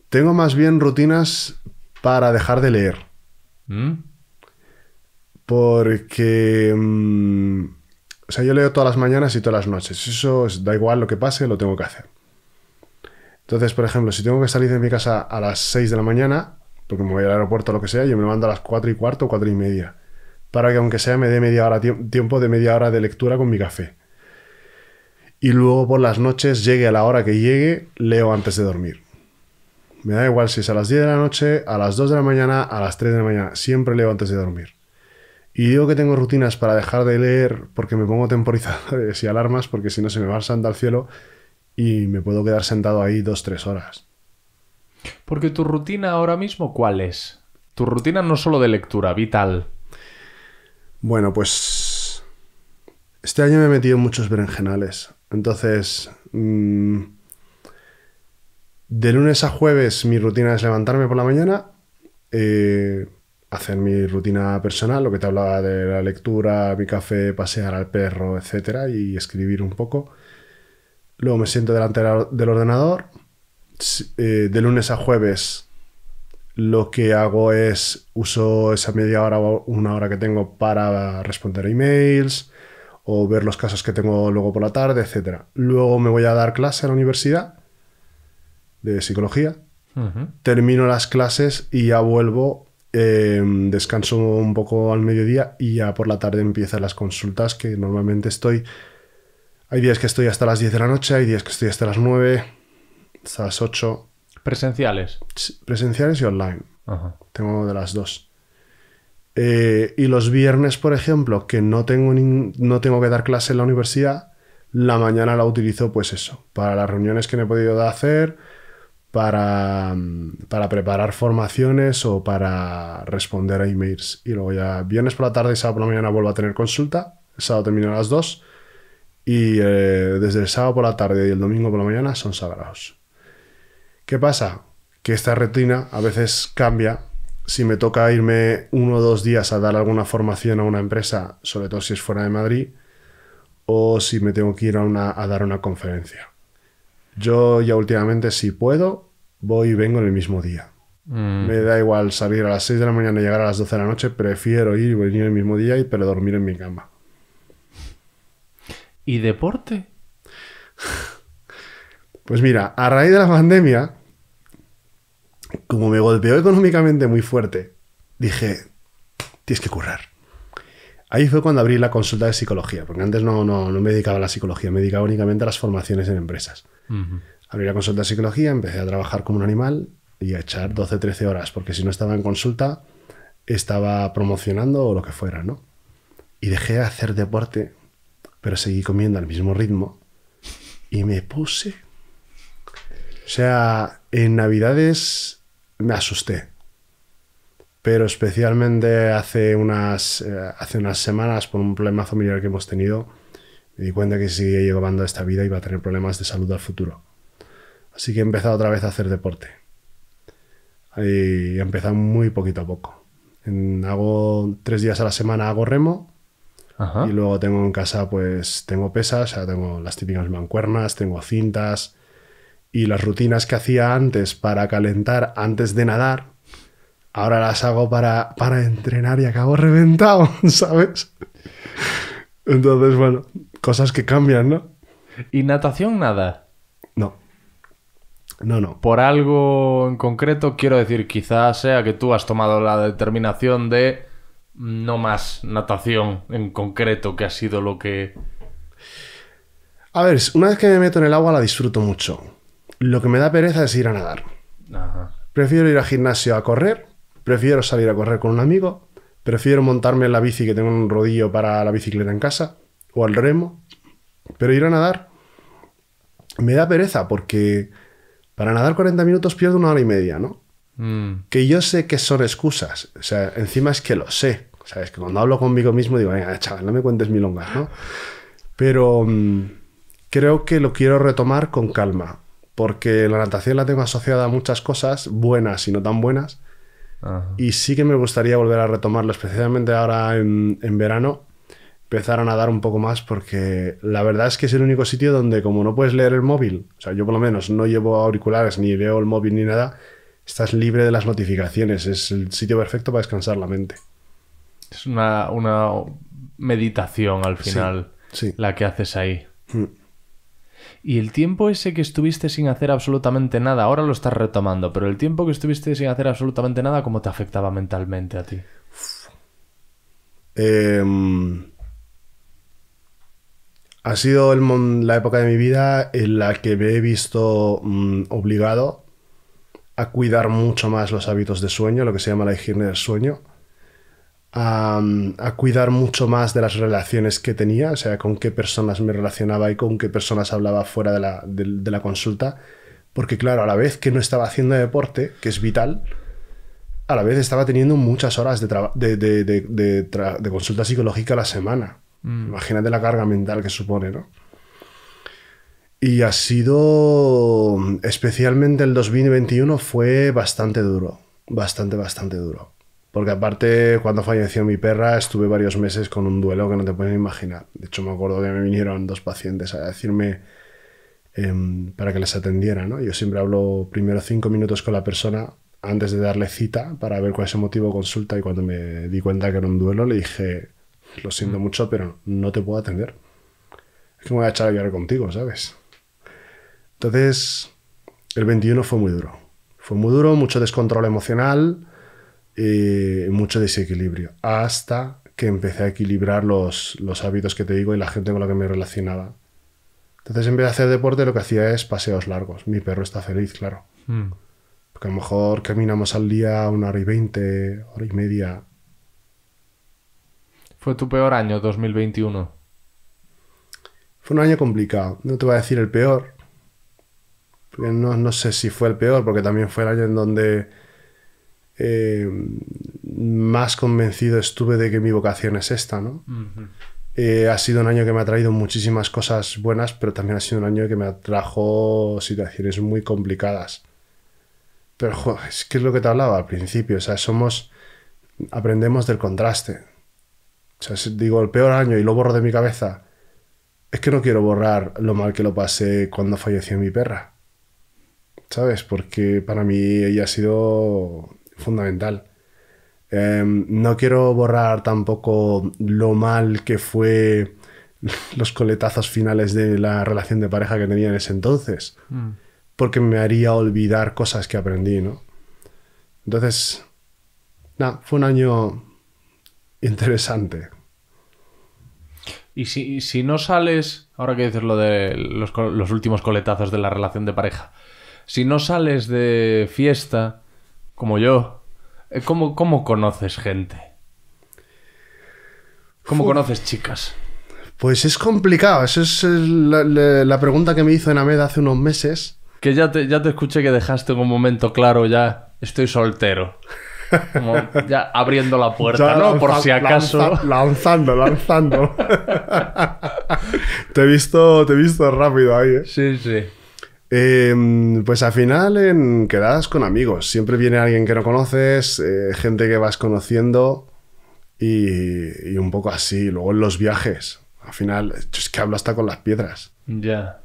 Speaker 1: tengo más bien rutinas para dejar de leer. ¿Mm? Porque... Mm, o sea, yo leo todas las mañanas y todas las noches. Eso da igual lo que pase, lo tengo que hacer. Entonces, por ejemplo, si tengo que salir de mi casa a las 6 de la mañana, porque me voy al aeropuerto o lo que sea, yo me mando a las 4 y cuarto o 4 y media. Para que aunque sea me dé media hora tiempo de media hora de lectura con mi café. Y luego por las noches, llegue a la hora que llegue, leo antes de dormir. Me da igual si es a las 10 de la noche, a las 2 de la mañana, a las 3 de la mañana. Siempre leo antes de dormir. Y digo que tengo rutinas para dejar de leer porque me pongo temporizadores y alarmas porque si no se me va el santo al cielo y me puedo quedar sentado ahí 2-3 horas. Porque tu
Speaker 2: rutina ahora mismo, ¿cuál es? Tu rutina no solo de lectura, vital.
Speaker 1: Bueno, pues este año me he metido en muchos berenjenales. Entonces, mm, de lunes a jueves mi rutina es levantarme por la mañana, eh, hacer mi rutina personal, lo que te hablaba de la lectura, mi café, pasear al perro, etc y escribir un poco. Luego me siento delante del ordenador. Eh, de lunes a jueves lo que hago es uso esa media hora o una hora que tengo para responder emails o ver los casos que tengo luego por la tarde, etc. Luego me voy a dar clase a la universidad de psicología. Termino las clases y ya vuelvo, em, descanso un poco al mediodía y ya por la tarde empiezan las consultas que normalmente estoy... Hay días que estoy hasta las 10 de la noche, hay días que estoy hasta las 9, hasta las 8. ¿Presenciales? Presenciales y online. Tengo de las dos. Eh, y los viernes, por ejemplo, que no tengo, no tengo que dar clase en la universidad, la mañana la utilizo pues eso, para las reuniones que me he podido hacer, para, preparar formaciones o para responder a emails. Y luego ya viernes por la tarde y sábado por la mañana vuelvo a tener consulta. El sábado termino a las 2 y eh, desde el sábado por la tarde y el domingo por la mañana son sagrados. ¿Qué pasa? Que esta retina a veces cambia. Si me toca irme uno o dos días a dar alguna formación a una empresa, sobre todo si es fuera de Madrid, o si me tengo que ir a, una, a dar una conferencia. Yo ya últimamente si puedo voy y vengo en el mismo día. Mm. Me da igual salir a las 6 de la mañana y llegar a las 12 de la noche, prefiero ir y venir el mismo día, y, pero dormir en mi cama.
Speaker 2: ¿Y deporte?
Speaker 1: Pues mira, a raíz de la pandemia, como me golpeó económicamente muy fuerte, dije, tienes que currar. Ahí fue cuando abrí la consulta de psicología, porque antes no, no, me dedicaba a la psicología, me dedicaba únicamente a las formaciones en empresas abrir la consulta de psicología, empecé a trabajar como un animal y a echar 12-13 horas, porque si no estaba en consulta, estaba promocionando o lo que fuera, ¿no? Y dejé de hacer deporte, pero seguí comiendo al mismo ritmo y me puse. O sea, en Navidades me asusté. Pero especialmente hace unas, eh, hace unas semanas, por un problema familiar que hemos tenido, me di cuenta que si seguía llevando esta vida iba a tener problemas de salud al futuro. Así que he empezado otra vez a hacer deporte. Y he empezado muy poquito a poco. hago tres días a la semana hago remo. Y luego tengo en casa, pues tengo pesas, o sea, tengo las típicas mancuernas, tengo cintas. Y las rutinas que hacía antes para calentar antes de nadar, ahora las hago para, para entrenar y acabo reventado, ¿sabes? Entonces, bueno, cosas que cambian, ¿no? ¿Y natación
Speaker 2: nada? No, no. Por algo en concreto, quiero decir, quizás sea que tú has tomado la determinación de no más natación en concreto, que ha sido lo que...
Speaker 1: A ver, una vez que me meto en el agua la disfruto mucho. Lo que me da pereza es ir a nadar. Prefiero ir al gimnasio a correr, prefiero salir a correr con un amigo, prefiero montarme en la bici que tengo un rodillo para la bicicleta en casa, o al remo. Pero ir a nadar me da pereza porque para nadar 40 minutos pierdo una hora y media, ¿no? Mm. Que yo sé que son excusas. O sea, encima es que lo sé. ¿Sabes? Que cuando hablo conmigo mismo digo, venga, chaval, no me cuentes milongas, ¿no? Pero mm, creo que lo quiero retomar con calma. Porque la natación la tengo asociada a muchas cosas, buenas y no tan buenas. Y sí que me gustaría volver a retomarlo, especialmente ahora en verano empezaron a dar un poco más porque la verdad es que es el único sitio donde como no puedes leer el móvil, o sea, yo por lo menos no llevo auriculares ni veo el móvil ni nada, estás libre de las notificaciones, es el sitio perfecto para descansar la mente.
Speaker 2: Es una, meditación al final la que haces ahí. Hmm. Y el tiempo ese que estuviste sin hacer absolutamente nada, ahora lo estás retomando, pero el tiempo que estuviste sin hacer absolutamente nada, ¿cómo te afectaba mentalmente a ti?
Speaker 1: Eh, ha sido la época de mi vida en la que me he visto mm, obligado a cuidar mucho más los hábitos de sueño, lo que se llama la higiene del sueño, mm, a, cuidar mucho más de las relaciones que tenía, o sea, con qué personas me relacionaba y con qué personas hablaba fuera de la, consulta, porque claro, a la vez que no estaba haciendo deporte, que es vital, a la vez estaba teniendo muchas horas de, de consulta psicológica a la semana.
Speaker 2: Mm. Imagínate
Speaker 1: la carga mental que supone, ¿no? Y ha sido, especialmente el 2021 fue bastante duro, bastante, bastante duro. Porque aparte, cuando falleció mi perra, estuve varios meses con un duelo que no te puedes imaginar. De hecho, me acuerdo que me vinieron dos pacientes a decirme em, para que les atendiera, ¿no? Yo siempre hablo primero cinco minutos con la persona antes de darle cita para ver cuál es el motivo de consulta y cuando me di cuenta que era un duelo, le dije, lo siento mm. mucho, pero no te puedo atender. Es que me voy a echar a llorar contigo, ¿sabes? Entonces, el 21 fue muy duro. Fue muy duro, mucho descontrol emocional y eh, mucho desequilibrio. Hasta que empecé a equilibrar los, los hábitos que te digo y la gente con la que me relacionaba. Entonces, en vez de hacer deporte, lo que hacía es paseos largos. Mi perro está feliz, claro. Mm. Porque a lo mejor caminamos al día una hora y veinte, hora y media, ¿Fue
Speaker 2: tu peor año 2021?
Speaker 1: Fue un año complicado. No te voy a decir el peor. no, sé si fue el peor, porque también fue el año en donde eh, más convencido estuve de que mi vocación es esta, ¿no? Eh, ha sido un año que me ha traído muchísimas cosas buenas, pero también ha sido un año que me atrajo situaciones muy complicadas. Pero es que es lo que te hablaba al principio, o sea, somos, aprendemos del contraste digo el peor año y lo borro de mi cabeza, es que no quiero borrar lo mal que lo pasé cuando falleció mi perra. ¿Sabes? Porque para mí ella ha sido fundamental. Em, no quiero borrar tampoco lo mal que fue los coletazos finales de la relación de pareja que tenía en ese entonces. Mm. Porque me haría olvidar cosas que aprendí, ¿no? Entonces, nada, fue un año interesante.
Speaker 2: Y si, no sales, ahora que dices lo de los, últimos coletazos de la relación de pareja, si no sales de fiesta, como yo, eh, ¿cómo, cómo conoces gente?
Speaker 1: ¿Cómo conoces chicas? Pues es complicado. Esa es la, pregunta que me hizo Enamed hace unos meses.
Speaker 2: Que ya te, ya te escuché que dejaste en un momento claro ya, estoy soltero. Como ya abriendo la puerta, ¿no? Por si acaso.
Speaker 1: lanzando, lanzando. te, he visto, te he visto rápido ahí, ¿eh? Sí, sí. Em, pues al final en con amigos. Siempre viene alguien que no conoces, eh, gente que vas conociendo y, un poco así. Luego en los viajes. Al final, es que hablo hasta con las piedras. Ya.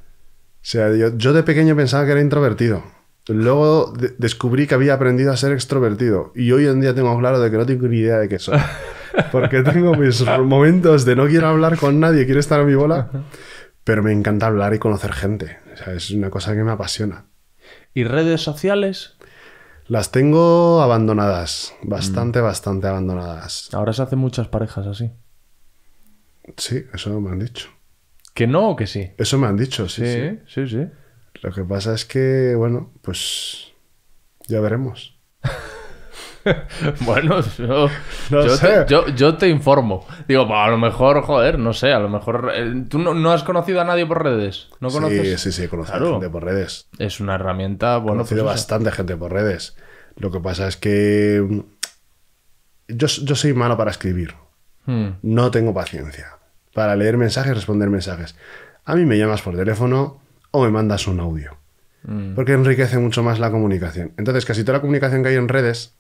Speaker 1: O sea, yo de pequeño pensaba que era introvertido. Pues luego descubrí que había aprendido a ser extrovertido y hoy en día tengo claro de que no tengo ni idea de qué soy. Porque tengo mis momentos de no quiero hablar con nadie, quiero estar a mi bola, pero me encanta hablar y conocer gente. es una cosa que me apasiona. ¿Y redes sociales? Las tengo abandonadas, bastante, mm. bastante abandonadas. Ahora se hacen muchas parejas así. Sí, eso me han dicho. ¿Que no o que sí? Eso me han dicho, sí, sí. sí. Lo que pasa es que, bueno, pues ya veremos.
Speaker 2: bueno, yo, yo, Te, informo. Digo, a lo mejor, joder, no sé, a lo mejor. Eh, ¿Tú no, has conocido a nadie por redes? ¿No conoces? Sí, sí,
Speaker 1: sí, he conocido claro. gente por redes. Es una herramienta. Bueno, he pues conocido bastante gente por redes. Lo que pasa es que. Mm, yo, soy malo para escribir. Hmm. No tengo paciencia para leer mensajes, responder mensajes. A mí me llamas por teléfono o me mandas un audio. Mm. Porque enriquece mucho más la comunicación. Entonces, casi toda la comunicación que hay en redes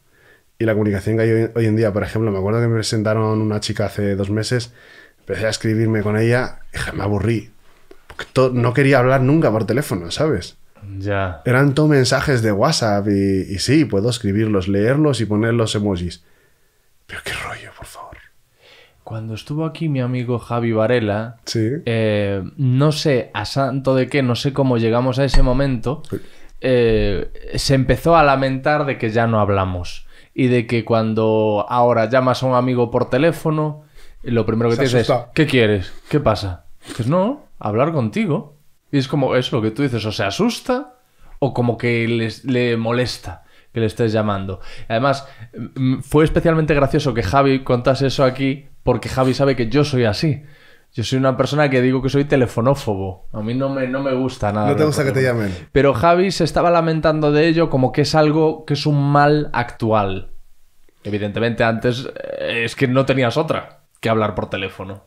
Speaker 1: y la comunicación que hay hoy, en día, por ejemplo, me acuerdo que me presentaron una chica hace dos meses, empecé a escribirme con ella y me aburrí. Porque no quería hablar nunca por teléfono, ¿sabes? Ya. Eran todos mensajes de WhatsApp y, y sí, puedo escribirlos, leerlos y poner los emojis. Pero qué rollo,
Speaker 2: por favor cuando estuvo aquí mi amigo Javi Varela, eh, no sé a santo de qué, no sé cómo llegamos a ese momento, eh, se empezó a lamentar de que ya no hablamos y de que cuando ahora llamas a un amigo por teléfono, lo primero que te dice es, ¿qué quieres? ¿Qué pasa? Pues no, hablar contigo. Y es como, es lo que tú dices, o se asusta o como que les, le molesta que le estés llamando. Además, mm, fue especialmente gracioso que Javi contase eso aquí porque Javi sabe que yo soy así. Yo soy una persona que digo que soy telefonófobo. A mí no me, no me gusta nada. No te gusta que te llamen. Pero Javi se estaba lamentando de ello como que es algo que es un mal actual. Evidentemente antes eh, es que no tenías otra que hablar por teléfono.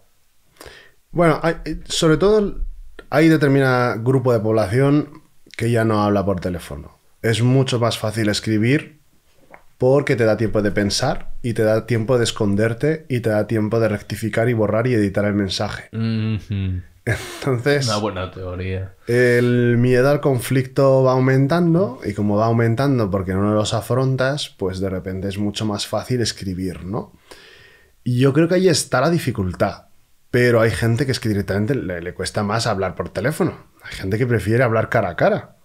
Speaker 1: Bueno, eh, sobre todo hay determinado grupo de población que ya no habla por teléfono. Es mucho más fácil escribir porque te da tiempo de pensar y te da tiempo de esconderte y te da tiempo de rectificar y borrar y editar el mensaje. Entonces,
Speaker 2: una buena teoría.
Speaker 1: El miedo al conflicto va aumentando y como va aumentando porque no los afrontas, pues de repente es mucho más fácil escribir, ¿no? Y yo creo que ahí está la dificultad, pero hay gente que es que directamente le, cuesta más hablar por teléfono, hay gente que prefiere hablar cara a cara.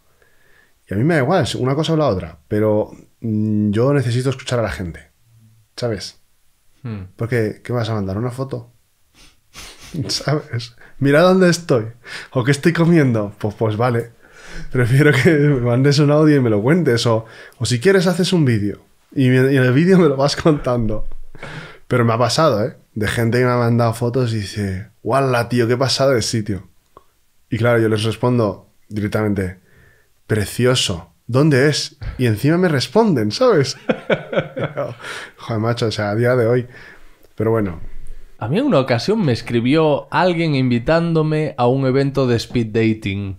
Speaker 1: Y a mí me da igual, una cosa o la otra, pero Mm, yo necesito escuchar a la gente, ¿sabes? Hmm. Porque, ¿qué vas a mandar? ¿Una foto? ¿Sabes? Mira dónde estoy. ¿O qué estoy comiendo? Pues, pues vale. Prefiero que me mandes un audio y me lo cuentes. O, o si quieres, haces un vídeo. Y, en el vídeo me lo vas contando. Pero me ha pasado, ¿eh? De gente que me ha mandado fotos y dice, ¡Wala, tío! ¡Qué pasado de sitio! Y claro, yo les respondo directamente, ¡Precioso! ¿dónde es? Y encima me responden, ¿sabes? Joder, macho, o sea, a día de hoy. Pero bueno. A mí en una
Speaker 2: ocasión me escribió alguien invitándome a un evento de speed dating.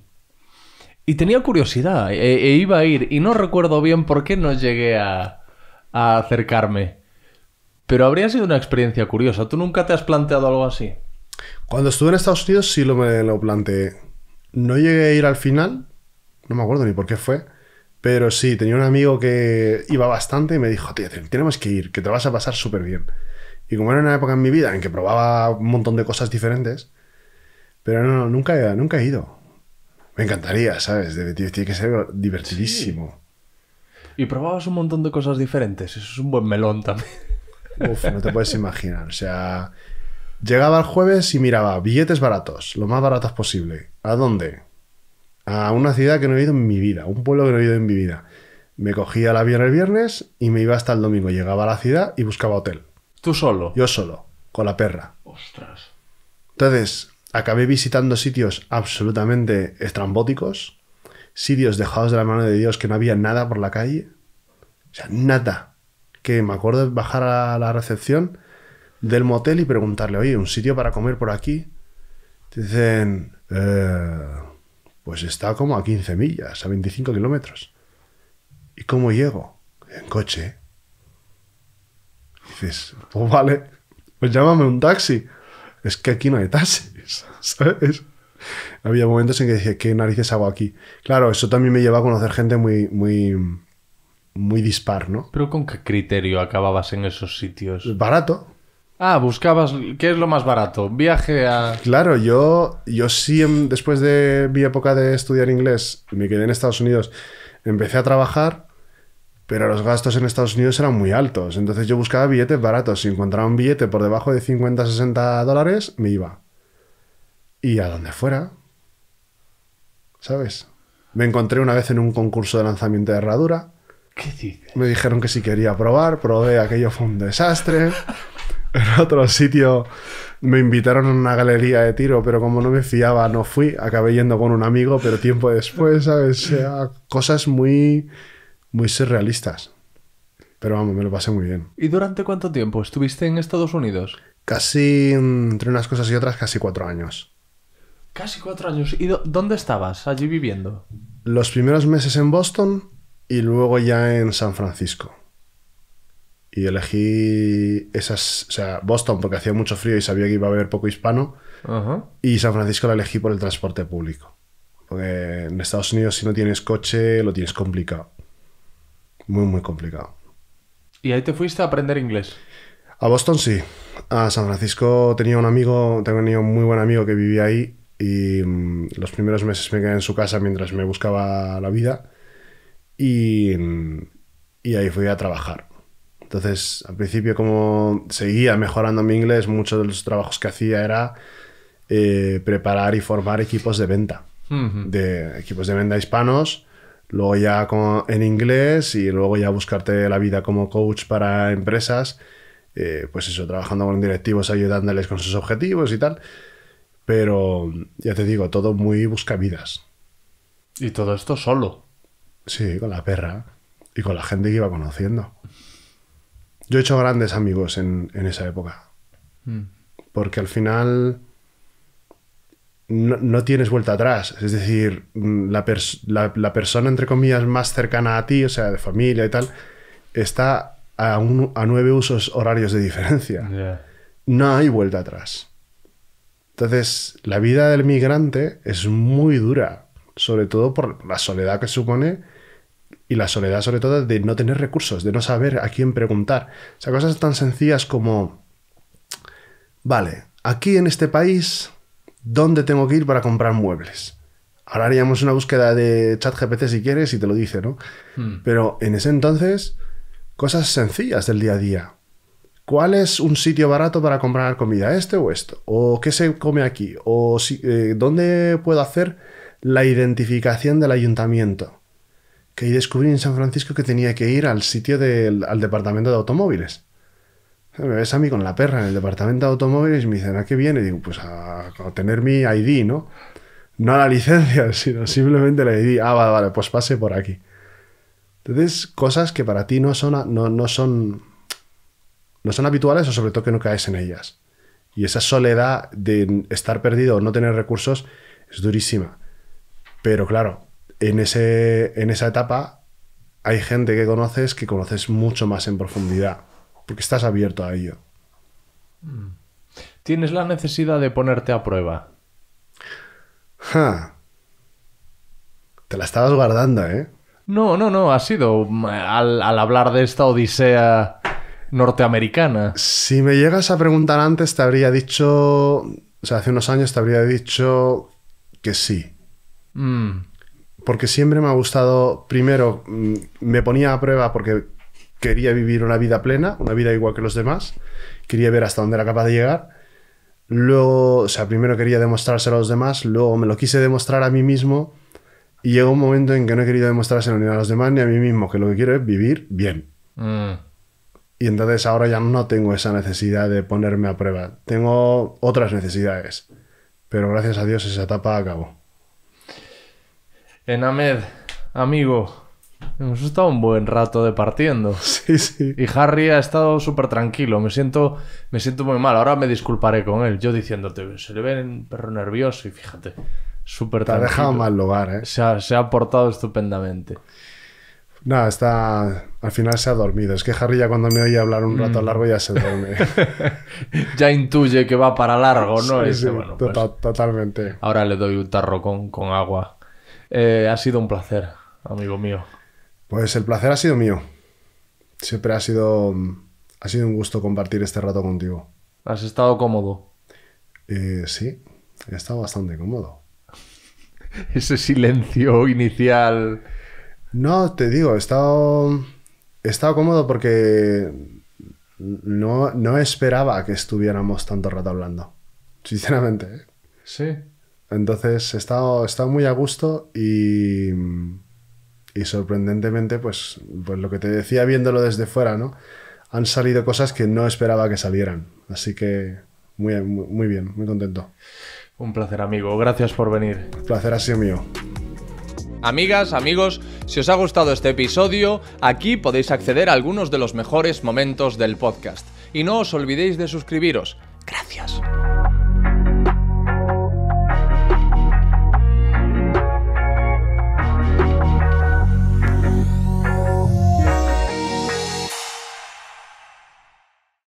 Speaker 2: Y tenía curiosidad, e, e, e, iba a ir, y no recuerdo bien por qué no llegué a, a acercarme. Pero habría sido una experiencia curiosa. ¿Tú nunca te has planteado algo así?
Speaker 1: Cuando estuve en Estados Unidos sí lo me lo planteé. No llegué a ir al final, no me acuerdo ni por qué fue, pero sí, tenía un amigo que iba bastante y me dijo, tío, tenemos que ir, que te vas a pasar súper bien. Y como era una época en mi vida en que probaba un montón de cosas diferentes, pero no, no nunca, nunca he ido. Me encantaría, ¿sabes? tiene que ser divertidísimo. Y probabas un montón de cosas diferentes, eso es un buen melón también. Uf, no te puedes imaginar. O sea, llegaba el jueves y miraba billetes baratos, lo más baratos posible. ¿A dónde? a una ciudad que no he ido en mi vida, un pueblo que no he ido en mi vida. Me cogía el avión el viernes y me iba hasta el domingo. Llegaba a la ciudad y buscaba hotel. ¿Tú solo? Yo solo, con la perra. Ostras. Entonces, acabé visitando sitios absolutamente estrambóticos, sitios dejados de la mano de Dios que no había nada por la calle. O sea, nada. Que me acuerdo de bajar a la recepción del motel y preguntarle, oye, ¿un sitio para comer por aquí? Te dicen, eh, pues está como a 15 millas, a 25 kilómetros. ¿Y cómo llego? En coche. dices, pues vale, pues llámame un taxi. Es que aquí no hay taxis, ¿sabes? Había momentos en que dije, ¿qué narices hago aquí? Claro, eso también me lleva a conocer gente muy, muy, muy dispar, ¿no? ¿Pero con
Speaker 2: qué criterio acababas en esos sitios?
Speaker 1: Barato. Ah, buscabas qué
Speaker 2: es lo más barato, viaje a...
Speaker 1: Claro, yo, yo sí, em, después de mi época de estudiar inglés, me quedé en Estados Unidos, empecé a trabajar, pero los gastos en Estados Unidos eran muy altos, entonces yo buscaba billetes baratos, si encontraba un billete por debajo de 50, 60 dólares, me iba. Y a donde fuera, ¿sabes? Me encontré una vez en un concurso de lanzamiento de herradura. ¿Qué dices? Me dijeron que si quería probar, probé, aquello fue un desastre. en otro sitio me invitaron a una galería de tiro, pero como no me fiaba, no fui. Acabé yendo con un amigo, pero tiempo después, ¿sabes? cosas muy, muy surrealistas. Pero vamos, me lo pasé muy bien. ¿Y durante cuánto tiempo estuviste en Estados Unidos? Casi, mm, entre unas cosas y otras, casi cuatro años.
Speaker 2: Casi cuatro años. ¿Y dónde estabas allí
Speaker 1: viviendo? Los primeros meses en Boston y luego ya en San Francisco. Y elegí esas, o sea, Boston porque hacía mucho frío y sabía que iba a haber poco hispano. Y San Francisco la elegí por el transporte público. Porque en Estados Unidos si no tienes coche lo tienes complicado. Muy, muy complicado.
Speaker 2: ¿Y ahí te fuiste a aprender inglés?
Speaker 1: A Boston sí. A San Francisco tenía un amigo, tenía un muy buen amigo que vivía ahí y mm, los primeros meses me quedé en su casa mientras me buscaba la vida y, mm, y ahí fui a trabajar. Entonces, al principio, como seguía mejorando mi inglés, muchos de los trabajos que hacía era eh, preparar y formar equipos de venta. De equipos de venta hispanos, luego ya en inglés y luego ya buscarte la vida como coach para empresas. Eh, pues eso, trabajando con directivos, ayudándoles con sus objetivos y tal. Pero ya te digo, todo muy buscavidas. Y todo esto solo. Sí, con la perra. Y con la gente que iba conociendo. Yo he hecho grandes amigos en, esa época. Mm. Porque al final no, tienes vuelta atrás. Es decir, mm, la, persona, entre comillas, más cercana a ti, o sea, de familia y tal, está a, nueve usos horarios de diferencia. No hay vuelta atrás. Entonces, la vida del migrante es muy dura, sobre todo por la soledad que supone y la soledad sobre todo de no tener recursos, de no saber a quién preguntar. O sea, cosas tan sencillas como, vale, aquí en este país, ¿dónde tengo que ir para comprar muebles? Ahora haríamos una búsqueda de chat ChatGPT si quieres y te lo dice, ¿no? Hmm. Pero en ese entonces, cosas sencillas del día a día. ¿Cuál es un sitio barato para comprar comida? ¿Este o esto? ¿O qué se come aquí? ¿O si, eh, dónde puedo hacer la identificación del ayuntamiento? que ahí descubrí en San Francisco que tenía que ir al sitio del departamento de automóviles. Me ves a mí con la perra en el departamento de automóviles y me dicen, ¿a qué viene? Y digo, pues a, tener mi ID, ¿no? No a la licencia, sino simplemente la ID. Ah, vale, vale, pues pase por aquí. Entonces, cosas que para ti no son, no, no son, no son habituales o sobre todo que no caes en ellas. Y esa soledad de estar perdido o no tener recursos es durísima. Pero claro, en, ese, en esa etapa hay gente que conoces que conoces mucho más en profundidad, porque estás abierto a ello. ¿Tienes la necesidad de ponerte a prueba? Te la estabas guardando, ¿eh?
Speaker 2: No, no, no, ha sido mm, al, hablar de esta
Speaker 1: odisea norteamericana. Si me llegas a preguntar antes, te habría dicho, o sea, hace unos años te habría dicho que sí. Mm porque siempre me ha gustado, primero, mm, me ponía a prueba porque quería vivir una vida plena, una vida igual que los demás, quería ver hasta dónde era capaz de llegar. Luego, o sea, primero quería demostrárselo a los demás, luego me lo quise demostrar a mí mismo y llegó un momento en que no he querido demostrárselo ni a los demás ni a mí mismo, que lo que quiero es vivir bien. Mm. Y entonces ahora ya no tengo esa necesidad de ponerme a prueba, tengo otras necesidades, pero gracias a Dios esa etapa acabó.
Speaker 2: Enamed, amigo, hemos estado un buen rato departiendo. Sí, sí. Y Harry ha estado súper tranquilo. Me siento, me siento muy mal. Ahora me disculparé con él. Yo diciéndote, se le ve un perro nervioso y fíjate, súper tranquilo. Te ha dejado
Speaker 1: mal lugar, ¿eh? Se ha, se portado estupendamente. Nada, no, está. Al final se ha dormido. Es que Harry ya cuando me oye hablar un rato mm. largo ya se duerme.
Speaker 2: ya intuye que va para largo, ¿no? Sí, sí,
Speaker 1: tota- pues totalmente.
Speaker 2: Ahora le doy un tarro con, con agua eh, ha sido un placer, amigo mío.
Speaker 1: Pues el placer ha sido mío. Siempre ha sido, ha sido un gusto compartir este rato contigo. ¿Has estado cómodo? Eh, sí, he estado bastante cómodo. Ese silencio inicial. No, te digo, he estado, he estado cómodo porque no, no esperaba que estuviéramos tanto rato hablando. Sinceramente. ¿eh? Sí. Entonces he estado, muy a gusto y, y sorprendentemente, pues, pues lo que te decía viéndolo desde fuera, ¿no? Han salido cosas que no esperaba que salieran. Así que muy, muy bien, muy contento. Un placer, amigo. Gracias por venir. placer ha sido mío.
Speaker 2: Amigas, amigos, si os ha gustado este episodio, aquí podéis acceder a algunos de los mejores momentos del podcast. Y no os olvidéis de suscribiros. Gracias.